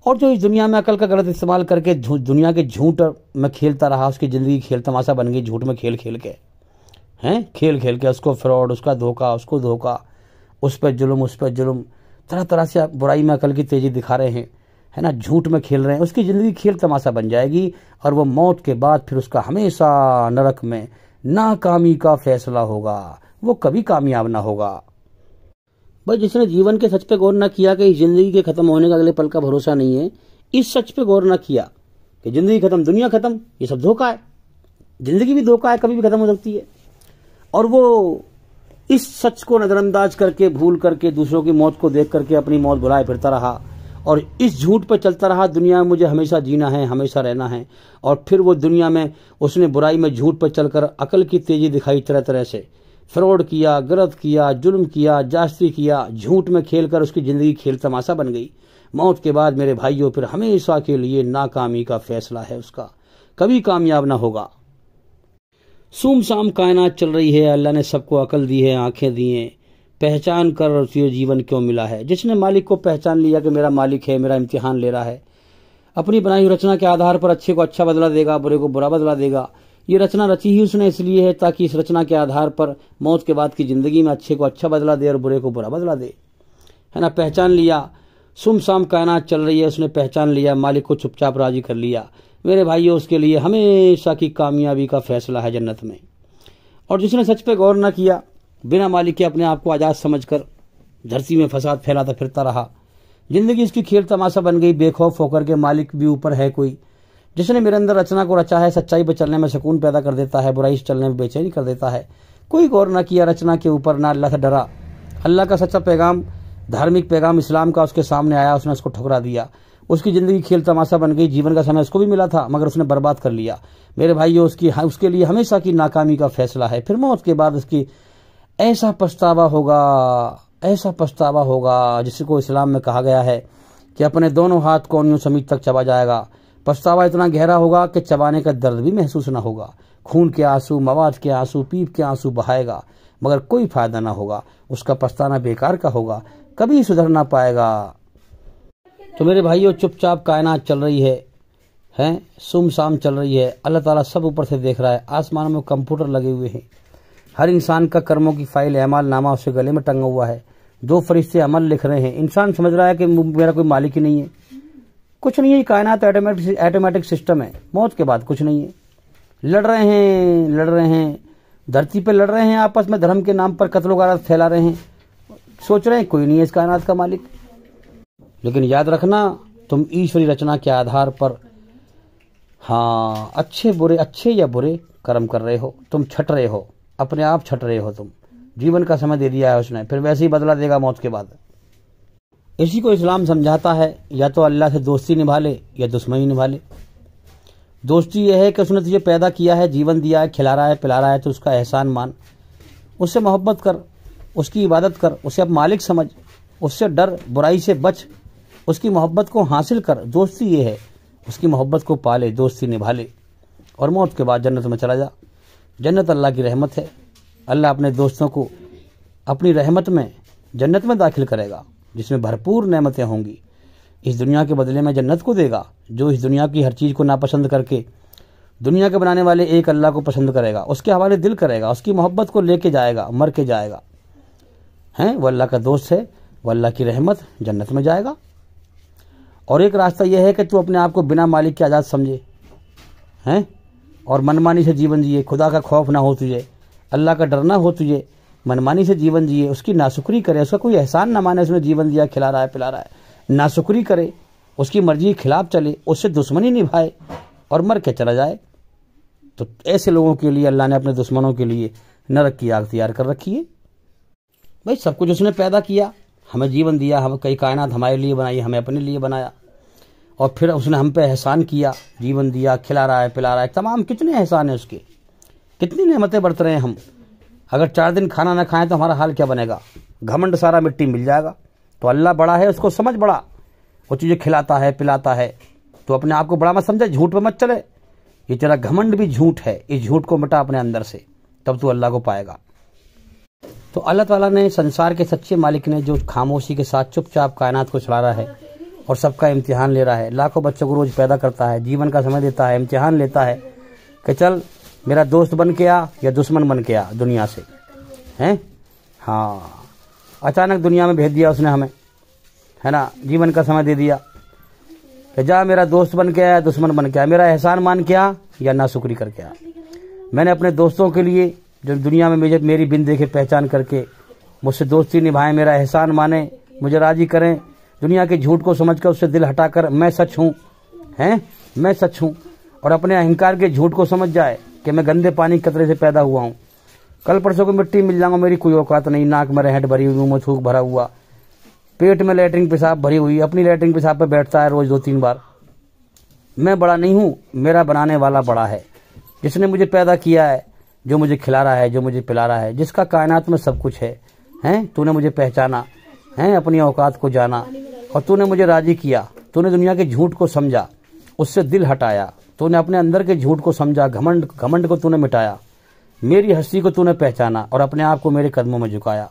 Speaker 1: और जो इस दुनिया में अकल का गलत इस्तेमाल करके दुनिया के झूठ में खेलता रहा उसकी ज़िंदगी खेल तमाशा बन गई झूठ में खेल खेल के हैं खेल खेल के उसको फ्रॉड उसका धोखा उसको धोखा उस पर जुल्म उस पर जुल्म तरह तरह से बुराई में अकल की तेज़ी दिखा रहे हैं है ना झूठ में खेल रहे हैं उसकी ज़िंदगी खेल तमाशा बन जाएगी और वो मौत के बाद फिर उसका हमेशा नरक में नाकामी का फैसला होगा वो कभी कामयाब ना होगा भाई जिसने जीवन के सच पे गौर ना किया कि जिंदगी के खत्म होने का अगले पल का भरोसा नहीं है इस सच पे गौर ना किया कि जिंदगी खत्म दुनिया खत्म ये सब धोखा है जिंदगी भी धोखा है कभी भी खत्म हो सकती है और वो इस सच को नजरअंदाज करके भूल करके दूसरों की मौत को देख करके अपनी मौत बुलाए फिरता रहा और इस झूठ पर चलता रहा दुनिया में मुझे हमेशा जीना है हमेशा रहना है और फिर वो दुनिया में उसने बुराई में झूठ पर चलकर अकल की तेजी दिखाई तरह तरह से फ्रॉड किया गलत किया जुल्म किया जास्ती किया झूठ में खेल कर उसकी ज़िंदगी खेल तमाशा बन गई मौत के बाद मेरे भाइयों फिर हमेशा के लिए नाकामी का फैसला है उसका कभी कामयाब ना होगा सुम शाम कायनात चल रही है अल्लाह ने सबको अकल दी है आंखें दी हैं पहचान कर उसे जीवन क्यों मिला है जिसने मालिक को पहचान लिया कि मेरा मालिक है मेरा इम्तिहान ले रहा है अपनी बनाई हुई रचना के आधार पर अच्छे को अच्छा बदला देगा बुरे को बुरा बदला देगा ये रचना रची ही उसने इसलिए है ताकि इस रचना के आधार पर मौत के बाद की जिंदगी में अच्छे को अच्छा बदला दे और बुरे को बुरा बदला दे है ना पहचान लिया सुम शाम कायनात चल रही है उसने पहचान लिया मालिक को चुपचाप राजी कर लिया मेरे भाइयों उसके लिए हमेशा की कामयाबी का फैसला है जन्नत में और जिसने सच पे गौर न किया बिना मालिक के अपने आप को आज़ाद समझकर धरती में फसाद फैलाता फिरता रहा जिंदगी इसकी खेल तमाशा बन गई बेखौफ होकर के मालिक भी ऊपर है कोई जिसने मेरे अंदर रचना को रचा है सच्चाई पर चलने में सुकून पैदा कर देता है बुराई से चलने में बेचैनी कर देता है कोई गौर ना किया रचना के ऊपर ना अल्लाह से डरा अल्लाह का सच्चा पैगाम धार्मिक पैगाम इस्लाम का उसके सामने आया उसने उसको ठुकरा दिया उसकी ज़िंदगी खेल तमाशा बन गई जीवन का समय उसको भी मिला था मगर उसने बर्बाद कर लिया मेरे भाइयों उसकी उसके लिए हमेशा की नाकामी का फैसला है फिर मौत के बाद उसकी ऐसा पछतावा होगा ऐसा पछतावा होगा जिसको इस्लाम में कहा गया है कि अपने दोनों हाथ को न्यू समीज तक चबा जाएगा पछतावा इतना गहरा होगा कि चबाने का दर्द भी महसूस न होगा खून के आंसू मवाद के आंसू पीप के आंसू बहाएगा मगर कोई फायदा ना होगा उसका पछताना बेकार का होगा कभी सुधर ना पाएगा तो मेरे भाइयों चुपचाप कायनात चल रही है हैं सुम शाम चल रही है अल्लाह ताला सब ऊपर से देख रहा है आसमान में कंप्यूटर लगे हुए हैं हर इंसान का कर्मों की फाइल अमाल नामा उसके गले में टंगा हुआ है दो फरिश्ते अमल लिख रहे हैं इंसान समझ रहा है कि मेरा कोई मालिक ही नहीं है कुछ नहीं है कायनात ऐटोमेटिक सिस्टम है मौत के बाद कुछ नहीं है लड़ रहे हैं लड़ रहे हैं धरती पर लड़ रहे हैं आपस में धर्म के नाम पर कतलों का फैला रहे हैं सोच रहे हैं कोई नहीं है इस कायनात का मालिक लेकिन याद रखना तुम ईश्वरी रचना के आधार पर हाँ अच्छे बुरे अच्छे या बुरे कर्म कर रहे हो तुम छट रहे हो अपने आप छट रहे हो तुम जीवन का समय दे दिया है उसने फिर वैसे ही बदला देगा मौत के बाद इसी को इस्लाम समझाता है या तो अल्लाह से दोस्ती निभा ले या दुश्मनी निभा ले दोस्ती यह है कि उसने तुझे पैदा किया है जीवन दिया है खिला रहा है पिला रहा है तो उसका एहसान मान उससे मोहब्बत कर उसकी इबादत कर उसे अब मालिक समझ उससे डर बुराई से बच उसकी मोहब्बत को हासिल कर दोस्ती ये है उसकी मोहब्बत को पाले दोस्ती निभा ले और मौत के बाद जन्नत में चला जा जन्नत अल्लाह की रहमत है अल्लाह अपने दोस्तों को अपनी रहमत में जन्नत में दाखिल करेगा जिसमें भरपूर नहमतें होंगी इस दुनिया के बदले में जन्नत को देगा जो इस दुनिया की हर चीज़ को नापसंद करके दुनिया के बनाने वाले एक अल्लाह को पसंद करेगा उसके हवाले दिल करेगा उसकी मोहब्बत को लेके जाएगा मर के जाएगा हैं वह अल्लाह का दोस्त है वह अल्लाह की रहमत जन्नत में जाएगा और एक रास्ता यह है कि तू अपने आप को बिना मालिक के आज़ाद समझे हैं और मनमानी से जीवन जिए खुदा का खौफ ना हो तुझे अल्लाह का डर ना हो तुझे मनमानी से जीवन जिए उसकी नाशुक्री करे उसका कोई एहसान ना माने उसने जीवन दिया खिला रहा है पिला रहा है नाशुक्री करे उसकी मर्जी के खिलाफ चले उससे दुश्मनी निभाए और मर के चला जाए तो ऐसे लोगों के लिए अल्लाह ने अपने दुश्मनों के लिए नरक की आग तैयार कर रखी है भाई सब कुछ उसने पैदा किया हमें जीवन दिया हम कई कायनात हमारे लिए बनाई हमें अपने लिए बनाया और फिर उसने हम पे एहसान किया जीवन दिया खिला रहा है पिला रहा है तमाम कितने एहसान है उसके कितनी नहमतें बरत रहे हैं हम अगर चार दिन खाना ना खाएं तो हमारा हाल क्या बनेगा घमंड सारा मिट्टी मिल जाएगा तो अल्लाह बड़ा है उसको समझ बड़ा वो चीजें खिलाता है पिलाता है तो अपने आप को बड़ा मत समझे झूठ पे मत चले ये तेरा घमंड भी झूठ है इस झूठ को मिटा अपने अंदर से तब तू अल्लाह को पाएगा तो अल्लाह ताला ने संसार के सच्चे मालिक ने जो खामोशी के साथ चुपचाप कायनात को चला रहा है और सबका इम्तिहान ले रहा है लाखों बच्चों को रोज पैदा करता है जीवन का समय देता है इम्तिहान लेता है कि चल मेरा दोस्त बन के आ या दुश्मन बन के आ दुनिया से हैं हाँ अचानक दुनिया में भेज दिया उसने हमें है ना जीवन का समय दे दिया कि जा मेरा दोस्त बन के आया दुश्मन बन के आया मेरा एहसान मान के आ या शुक्री करके आ मैंने अपने दोस्तों के लिए जो दुनिया में मुझे मेरी बिन देखे पहचान करके मुझसे दोस्ती निभाएं मेरा एहसान माने मुझे राजी करें दुनिया के झूठ को समझकर उससे दिल हटाकर मैं सच हूँ हैं मैं सच हूँ और अपने अहंकार के झूठ को समझ जाए कि मैं गंदे पानी कतरे से पैदा हुआ हूं कल परसों को मिट्टी मिल जाऊंगा मेरी कोई औकात नहीं नाक में रहट भरी हुई मुंह छूक भरा हुआ पेट में लेटरिन पेशाब भरी हुई अपनी लेटरिन पेशाब पर बैठता है रोज दो तीन बार मैं बड़ा नहीं हूं मेरा बनाने वाला बड़ा है जिसने मुझे पैदा किया है जो मुझे खिला रहा है जो मुझे पिला रहा है जिसका कायनात में सब कुछ है हैं तूने मुझे पहचाना है अपनी औकात को जाना और तूने मुझे राजी किया तूने दुनिया के झूठ को समझा उससे दिल हटाया तूने अपने अंदर के झूठ को समझा घमंड घमंड को तूने मिटाया मेरी हस्ती को तूने पहचाना और अपने आप को मेरे कदमों में झुकाया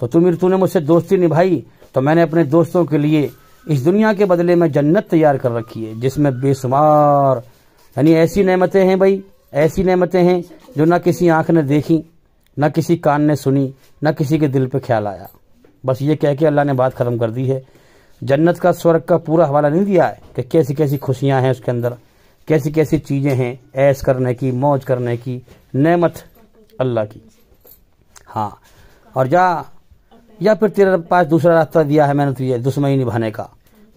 Speaker 1: तो तुम तूने मुझसे दोस्ती निभाई तो मैंने अपने दोस्तों के लिए इस दुनिया के बदले में जन्नत तैयार कर रखी है जिसमें बेशुमार यानी ऐसी नेमतें हैं भाई ऐसी नेमतें हैं जो ना किसी आंख ने देखी ना किसी कान ने सुनी ना किसी के दिल पे ख्याल आया बस ये कह के अल्लाह ने बात ख़त्म कर दी है जन्नत का स्वर्ग का पूरा हवाला नहीं दिया है कि कैसी कैसी खुशियाँ हैं उसके अंदर कैसी कैसी चीज़ें हैं ऐश करने की मौज करने की नमत अल्लाह की हाँ और या या फिर तेरे पास दूसरा रास्ता दिया है मैंने तुझे दुश्मनी निभाने का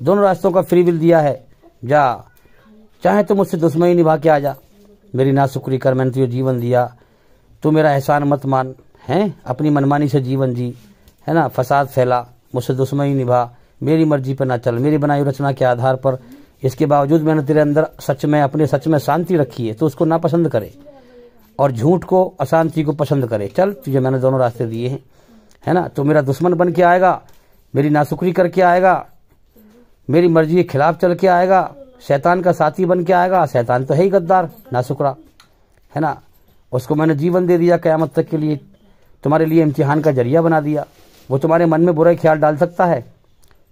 Speaker 1: दोनों रास्तों का फ्री विल दिया है जा चाहे तो मुझसे दुश्मनी निभा के आ जा मेरी ना शुक्री कर मैंने तुझे जीवन दिया तू मेरा एहसान मत मान हैं अपनी मनमानी से जीवन जी है ना फसाद फैला मुझसे दुश्मनी निभा मेरी मर्जी पर ना चल मेरी बनाई रचना के आधार पर इसके बावजूद मैंने तेरे अंदर सच में अपने सच में शांति रखी है तो उसको ना पसंद करे और झूठ को अशांति को पसंद करे चल तुझे मैंने दोनों रास्ते दिए हैं है ना तो मेरा दुश्मन बन के आएगा मेरी नासुकरी करके आएगा मेरी मर्जी के खिलाफ चल के आएगा शैतान का साथी बन के आएगा शैतान तो है ही गद्दार नासुकरा है ना उसको मैंने जीवन दे दिया क्यामत तक के लिए तुम्हारे लिए इम्तिहान का जरिया बना दिया वो तुम्हारे मन में बुरे ख्याल डाल सकता है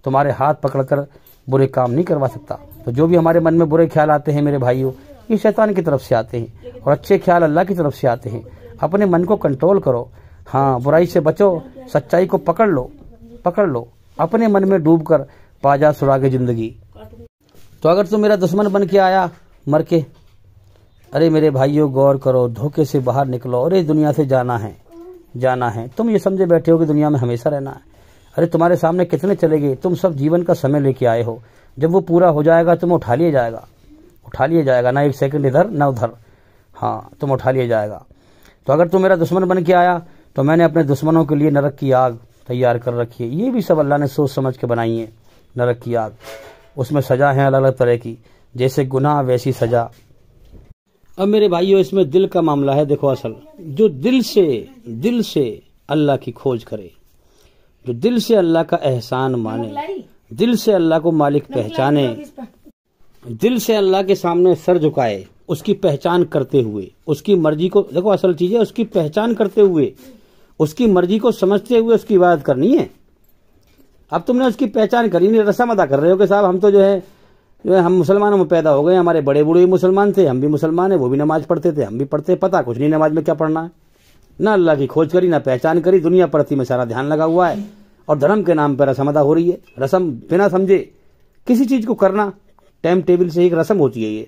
Speaker 1: तुम्हारे हाथ पकड़कर बुरे काम नहीं करवा सकता तो जो भी हमारे मन में बुरे ख्याल आते हैं मेरे भाइयों ये शैतान की तरफ से आते हैं और अच्छे ख्याल अल्लाह की तरफ से आते हैं अपने मन को कंट्रोल करो हाँ बुराई से बचो सच्चाई को पकड़ लो पकड़ लो अपने मन में डूब कर पाजा सुरागे जिंदगी तो अगर तुम मेरा दुश्मन बन के आया मर के अरे मेरे भाइयों गौर करो धोखे से बाहर निकलो अरे दुनिया से जाना है जाना है तुम ये समझे बैठे हो कि दुनिया में हमेशा रहना है अरे तुम्हारे सामने कितने चले गए तुम सब जीवन का समय लेके आए हो जब वो पूरा हो जाएगा तुम उठा लिया जाएगा उठा लिया जाएगा ना एक सेकंड इधर ना उधर हाँ तुम उठा लिया जाएगा तो अगर तुम मेरा दुश्मन बन के आया तो मैंने अपने दुश्मनों के लिए नरक की आग तैयार कर रखी है ये भी सब अल्लाह ने सोच समझ के बनाई है नरक की आग उसमें सजा है अलग अलग तरह की जैसे गुनाह वैसी सजा अब मेरे भाइयों इसमें दिल का मामला है देखो असल जो दिल से दिल से अल्लाह की खोज करे जो दिल से अल्लाह का एहसान माने दिल से अल्लाह को मालिक पहचाने दिल से अल्लाह के सामने सर झुकाए उसकी पहचान करते हुए उसकी मर्जी को देखो असल चीज है उसकी पहचान करते हुए उसकी मर्जी को समझते हुए उसकी इबादत करनी है अब तुमने उसकी पहचान करी नहीं रसम अदा कर रहे हो कि साहब हम तो जो है जो है हम मुसलमानों में पैदा हो गए हमारे बड़े बूढ़े मुसलमान थे हम भी मुसलमान हैं वो भी नमाज पढ़ते थे हम भी पढ़ते पता कुछ नहीं नमाज में क्या पढ़ना है न अल्लाह की खोज करी ना पहचान करी दुनिया प्रति में सारा ध्यान लगा हुआ है और धर्म के नाम पर रसम अदा हो रही है रसम बिना समझे किसी चीज को करना टाइम टेबल से एक रसम होती है ये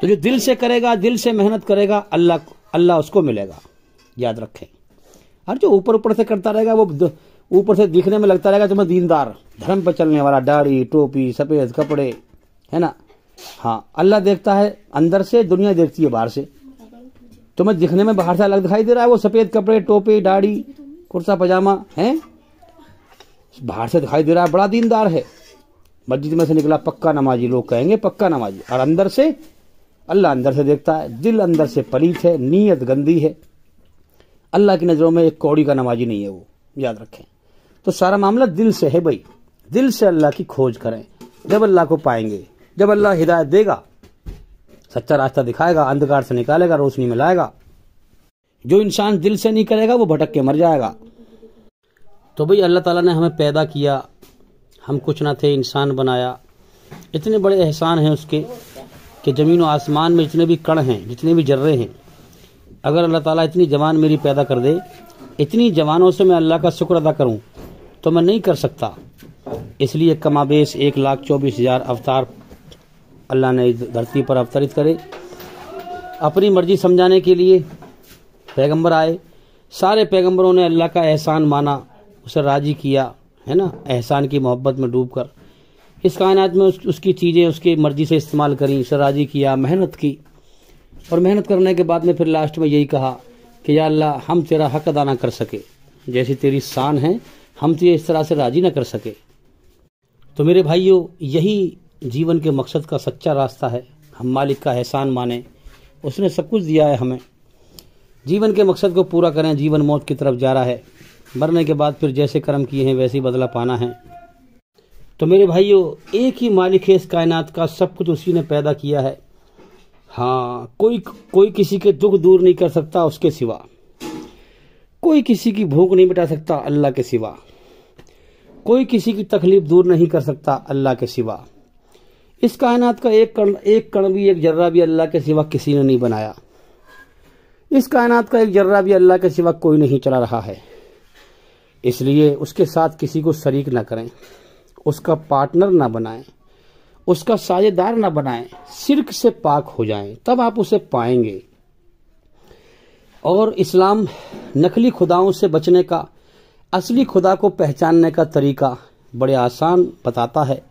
Speaker 1: तो जो दिल से करेगा दिल से मेहनत करेगा अल्लाह अल्लाह उसको मिलेगा याद रखें और जो ऊपर ऊपर से करता रहेगा वो ऊपर से दिखने में लगता रहेगा तुम्हें दीनदार धर्म पर चलने वाला दाढ़ी टोपी सफेद कपड़े है ना हाँ अल्लाह देखता है अंदर से दुनिया देखती है बाहर से तुम्हें तो दिखने में बाहर से अलग दिखाई दे रहा है वो सफेद कपड़े टोपी दाढ़ी कुर्ता पजामा है बाहर से दिखाई दे रहा है बड़ा दीनदार है मस्जिद में से निकला पक्का नमाजी लोग कहेंगे पक्का नमाजी और अंदर से अल्लाह अंदर से देखता है दिल अंदर से पलीत है नीयत गंदी है अल्लाह की नज़रों में एक कौड़ी का नमाजी नहीं है वो याद रखें तो सारा मामला दिल से है भाई दिल से अल्लाह की खोज करें जब अल्लाह को पाएंगे जब अल्लाह हिदायत देगा सच्चा रास्ता दिखाएगा अंधकार से निकालेगा रोशनी में लाएगा जो इंसान दिल से नहीं करेगा वो भटक के मर जाएगा तो भाई अल्लाह ताला ने हमें पैदा किया हम कुछ ना थे इंसान बनाया इतने बड़े एहसान हैं उसके कि ज़मीन और आसमान में जितने भी कण हैं जितने भी जर्रे हैं अगर अल्लाह ताला इतनी जवान मेरी पैदा कर दे इतनी जवानों से मैं अल्लाह का शुक्र अदा करूं तो मैं नहीं कर सकता इसलिए कमाबेश एक लाख चौबीस हज़ार अवतार अल्लाह ने इस धरती पर अवतरित करे अपनी मर्जी समझाने के लिए पैगंबर आए सारे पैगंबरों ने अल्लाह का एहसान माना उसे राजी किया है ना एहसान की मोहब्बत में डूब कर इस कायनात में उस, उसकी चीज़ें उसकी मर्जी से इस्तेमाल करी उसे राजी किया मेहनत की और मेहनत करने के बाद में फिर लास्ट में यही कहा कि या अल्लाह हम तेरा हक अदा ना कर सके जैसी तेरी शान है हम तुझे इस तरह से राजी ना कर सके तो मेरे भाइयों यही जीवन के मकसद का सच्चा रास्ता है हम मालिक का एहसान माने उसने सब कुछ दिया है हमें जीवन के मकसद को पूरा करें जीवन मौत की तरफ जा रहा है मरने के बाद फिर जैसे कर्म किए हैं वैसे ही बदला पाना है तो मेरे भाइयों एक ही मालिक है इस कायनात का सब कुछ उसी ने पैदा किया है हाँ कोई कोई किसी के दुख दूर नहीं कर सकता उसके सिवा कोई किसी की भूख नहीं मिटा सकता अल्लाह के सिवा कोई किसी की तकलीफ दूर नहीं कर सकता अल्लाह के सिवा इस कायनात का एक कण एक कण भी एक जर्रा भी अल्लाह के सिवा किसी ने नहीं बनाया इस कायनात का एक जर्रा भी अल्लाह के सिवा कोई नहीं चला रहा है इसलिए उसके साथ किसी को शरीक ना करें उसका पार्टनर ना बनाएं उसका साझेदार ना बनाएं सिर्क से पाक हो जाएं तब आप उसे पाएंगे और इस्लाम नकली खुदाओं से बचने का असली खुदा को पहचानने का तरीका बड़े आसान बताता है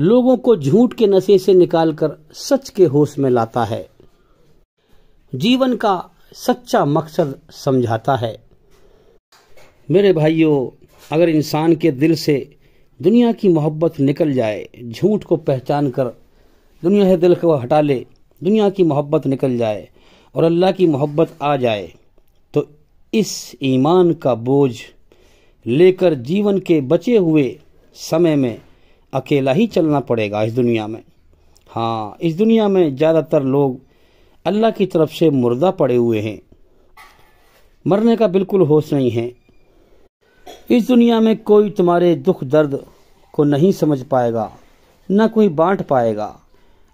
Speaker 1: लोगों को झूठ के नशे से निकालकर सच के होश में लाता है जीवन का सच्चा मकसद समझाता है मेरे भाइयों अगर इंसान के दिल से दुनिया की मोहब्बत निकल जाए झूठ को पहचान कर दुनिया से दिल को हटा ले दुनिया की मोहब्बत निकल जाए और अल्लाह की मोहब्बत आ जाए तो इस ईमान का बोझ लेकर जीवन के बचे हुए समय में अकेला ही चलना पड़ेगा इस दुनिया में हाँ इस दुनिया में ज़्यादातर लोग अल्लाह की तरफ से मुर्दा पड़े हुए हैं मरने का बिल्कुल होश नहीं है इस दुनिया में कोई तुम्हारे दुख दर्द को नहीं समझ पाएगा न कोई बांट पाएगा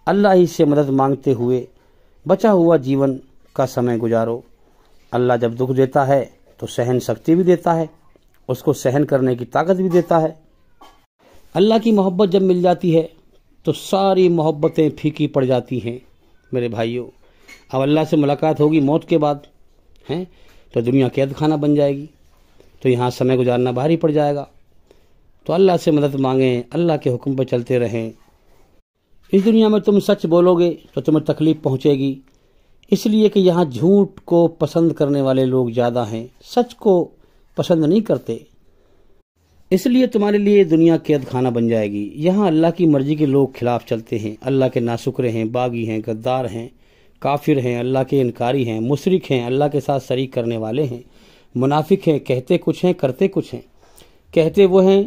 Speaker 1: अल्लाह ही से मदद मांगते हुए बचा हुआ जीवन का समय गुजारो अल्लाह जब दुख देता है तो सहन शक्ति भी देता है उसको सहन करने की ताकत भी देता है अल्लाह की मोहब्बत जब मिल जाती है तो सारी मोहब्बतें फीकी पड़ जाती हैं मेरे भाइयों अब अल्लाह से मुलाकात होगी मौत के बाद हैं तो दुनिया कैद खाना बन जाएगी तो यहाँ समय गुजारना भारी पड़ जाएगा तो अल्लाह से मदद मांगें अल्लाह के हुक्म पर चलते रहें इस दुनिया में तुम सच बोलोगे तो तुम्हें तकलीफ़ पहुँचेगी इसलिए कि यहाँ झूठ को पसंद करने वाले लोग ज़्यादा हैं सच को पसंद नहीं करते इसलिए तुम्हारे लिए दुनिया कैद खाना बन जाएगी यहाँ अल्लाह की मर्जी के लोग खिलाफ चलते हैं अल्लाह के नाशुक्र हैं बागी हैं गद्दार हैं काफिर हैं अल्लाह के इनकारी हैं मुशरक हैं अल्लाह के साथ शरीक करने वाले हैं मुनाफिक हैं कहते कुछ हैं करते कुछ हैं कहते वो हैं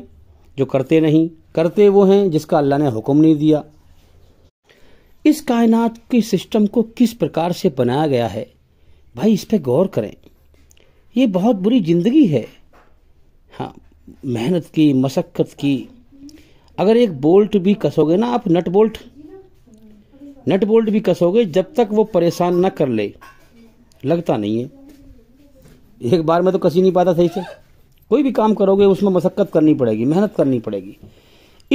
Speaker 1: जो करते नहीं करते वो हैं जिसका अल्लाह ने हुक्म नहीं दिया इस कायनात के सिस्टम को किस प्रकार से बनाया गया है भाई इस पर गौर करें ये बहुत बुरी जिंदगी है हाँ मेहनत की मशक्क़त की अगर एक बोल्ट भी कसोगे ना आप नट बोल्ट नट बोल्ट भी कसोगे जब तक वो परेशान ना कर ले लगता नहीं है एक बार में तो कसी नहीं पाता सही से कोई भी काम करोगे उसमें मशक्क़त करनी पड़ेगी मेहनत करनी पड़ेगी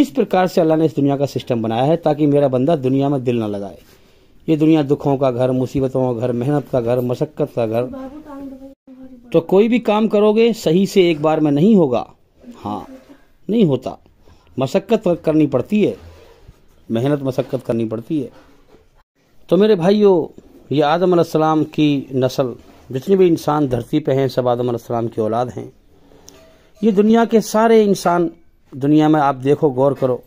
Speaker 1: इस प्रकार से अल्लाह ने इस दुनिया का सिस्टम बनाया है ताकि मेरा बंदा दुनिया में दिल ना लगाए ये दुनिया दुखों का घर मुसीबतों का घर मेहनत का घर मशक्क़त का घर तो कोई भी काम करोगे सही से एक बार में नहीं होगा हाँ नहीं होता मशक्क़त करनी पड़ती है मेहनत मशक्क़त करनी पड़ती है तो मेरे भाइयों ये आदम सलाम की नस्ल जितने भी इंसान धरती पे हैं सब आदम सलाम की औलाद हैं ये दुनिया के सारे इंसान दुनिया में आप देखो गौर करो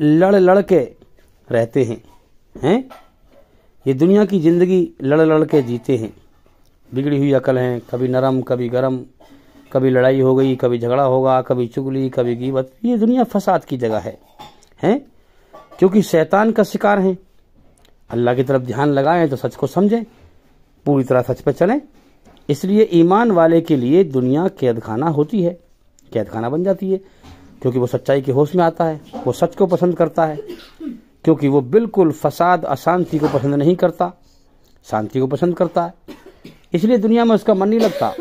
Speaker 1: लड़ लड़ के रहते हैं हैं ये दुनिया की ज़िंदगी लड़ लड़ के जीते हैं बिगड़ी हुई अकल हैं कभी नरम कभी गरम कभी लड़ाई हो गई कभी झगड़ा होगा कभी चुगली कभी गीबत ये दुनिया फसाद की जगह है हैं क्योंकि शैतान का शिकार हैं अल्लाह की तरफ ध्यान लगाएं तो सच को समझें पूरी तरह सच पर चलें इसलिए ईमान वाले के लिए दुनिया कैदखाना होती है कैदखाना बन जाती है क्योंकि वो सच्चाई के होश में आता है वो सच को पसंद करता है क्योंकि वो बिल्कुल फसाद अशांति को पसंद नहीं करता शांति को पसंद करता है इसलिए दुनिया में उसका मन नहीं लगता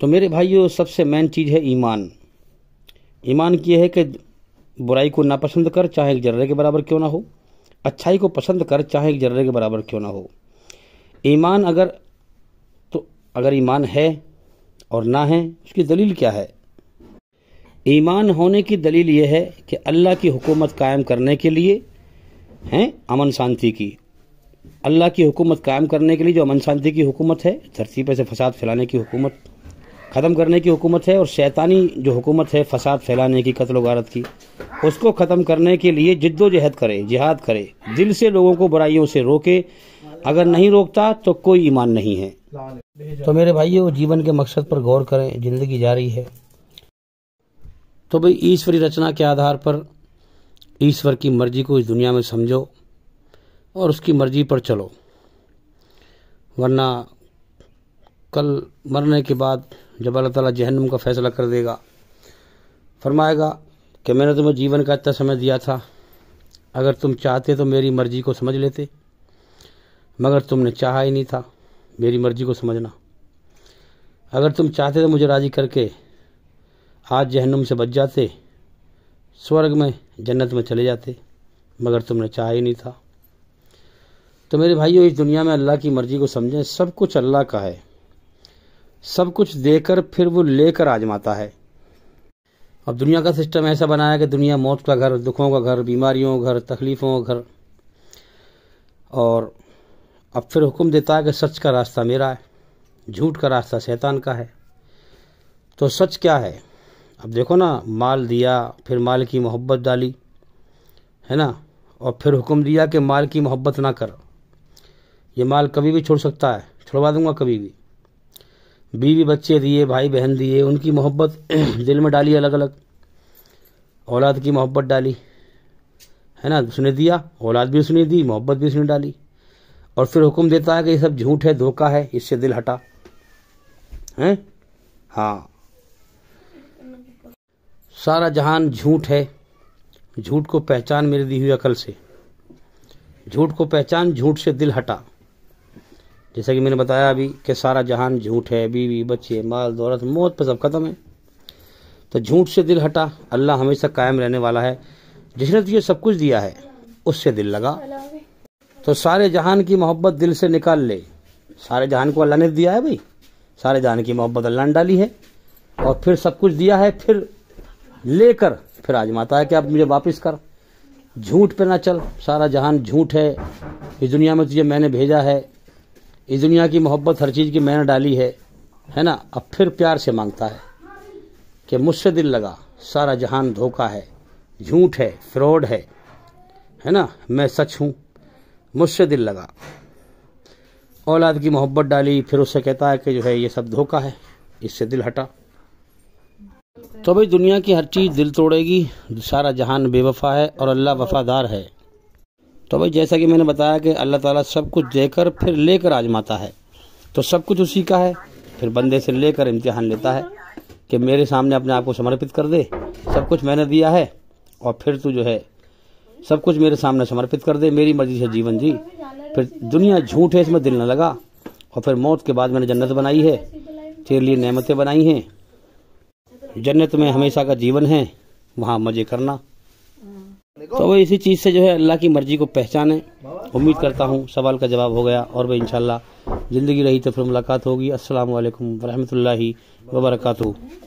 Speaker 1: तो मेरे भाइयों सबसे मेन चीज़ है ईमान ईमान की है कि बुराई को नापसंद कर चाहे एक जर्रे के बराबर क्यों ना हो अच्छाई को पसंद कर चाहे एक जर्रे के बराबर क्यों ना हो ईमान अगर तो अगर ईमान है और ना है उसकी दलील क्या है ईमान होने की दलील यह है कि अल्लाह की हुकूमत कायम करने के लिए हैं अमन शांति की अल्लाह की हुकूमत कायम करने के लिए जो अमन शांति की हुकूमत है धरती पर से फसाद फैलाने की हुकूमत ख़त्म करने की हुकूमत है और शैतानी जो हुकूमत है फसाद फैलाने की कत्ल वारत की उसको ख़त्म करने के लिए जिद्दोजहद करे जिहाद करे दिल से लोगों को बुराइयों से रोके अगर नहीं रोकता तो कोई ईमान नहीं है तो मेरे भाइयों वो जीवन के मकसद पर गौर करें जिंदगी जारी है तो भाई ईश्वरी रचना के आधार पर ईश्वर की मर्जी को इस दुनिया में समझो और उसकी मर्जी पर चलो वरना कल मरने के बाद जब अल्लाह ताला जहन्नुम का फैसला कर देगा फरमाएगा कि मैंने तुम्हें जीवन का इतना समय दिया था अगर तुम चाहते तो मेरी मर्जी को समझ लेते मगर तुमने चाहा ही नहीं था मेरी मर्जी को समझना अगर तुम चाहते तो मुझे राज़ी करके आज जहन्नुम से बच जाते स्वर्ग में जन्नत में चले जाते मगर तुमने चाहा ही नहीं था तो मेरे भाइयों इस दुनिया में अल्लाह की मर्जी को समझें सब कुछ अल्लाह का है सब कुछ देकर फिर वो लेकर आजमाता है अब दुनिया का सिस्टम ऐसा बनाया कि दुनिया मौत का घर दुखों का घर बीमारियों का घर तकलीफ़ों का घर और अब फिर हुक्म देता है कि सच का रास्ता मेरा है झूठ का रास्ता शैतान का है तो सच क्या है अब देखो ना माल दिया फिर माल की मोहब्बत डाली है ना और फिर हुक्म दिया कि माल की मोहब्बत ना कर ये माल कभी भी छोड़ सकता है छुड़वा दूंगा कभी भी बीवी बच्चे दिए भाई बहन दिए उनकी मोहब्बत [clears throat] दिल में डाली अलग अलग औलाद की मोहब्बत डाली है ना उसने दिया औलाद भी उसने दी मोहब्बत भी उसने डाली और फिर हुक्म देता है कि ये सब झूठ है धोखा है इससे दिल हटा हैं हाँ सारा जहान झूठ है झूठ को पहचान मेरी दी हुई अकल से झूठ को पहचान झूठ से दिल हटा जैसा कि मैंने बताया अभी कि सारा जहान झूठ है बीवी बच्चे माल दौलत मौत पर सब खत्म है तो झूठ से दिल हटा अल्लाह हमेशा कायम रहने वाला है जिसने तुझे सब कुछ दिया है उससे दिल लगा तो सारे जहान की मोहब्बत दिल से निकाल ले सारे जहान को अल्लाह ने दिया है भाई सारे जहान की मोहब्बत अल्लाह ने डाली है और फिर सब कुछ दिया है फिर लेकर फिर आजमाता है कि आप मुझे वापस कर झूठ पे ना चल सारा जहान झूठ है इस दुनिया में तुझे मैंने भेजा है इस दुनिया की मोहब्बत हर चीज़ की मैंने डाली है है ना अब फिर प्यार से मांगता है कि मुझसे दिल लगा सारा जहान धोखा है झूठ है फ्रॉड है है ना मैं सच हूँ मुझसे दिल लगा औलाद की मोहब्बत डाली फिर उससे कहता है कि जो है ये सब धोखा है इससे दिल हटा तो भाई दुनिया की हर चीज़ दिल तोड़ेगी सारा जहान बेवफा है और अल्लाह वफादार है तो भाई जैसा कि मैंने बताया कि अल्लाह ताला सब कुछ देकर फिर लेकर आजमाता है तो सब कुछ उसी का है फिर बंदे से लेकर इम्तिहान लेता है कि मेरे सामने अपने आप को समर्पित कर दे सब कुछ मैंने दिया है और फिर तू जो है सब कुछ मेरे सामने समर्पित कर दे मेरी मर्जी से जीवन जी फिर दुनिया झूठ है इसमें दिल न लगा और फिर मौत के बाद मैंने जन्नत बनाई है तेरे लिए नमतें बनाई हैं जन्नत में हमेशा का जीवन है वहाँ मज़े करना तो वो इसी चीज़ से जो है अल्लाह की मर्जी को पहचाने उम्मीद करता हूँ सवाल का जवाब हो गया और भाई इंशाल्लाह ज़िंदगी रही तो फिर मुलाकात होगी अस्सलाम वालेकुम वरहमतुल्लाहि वबरकatuh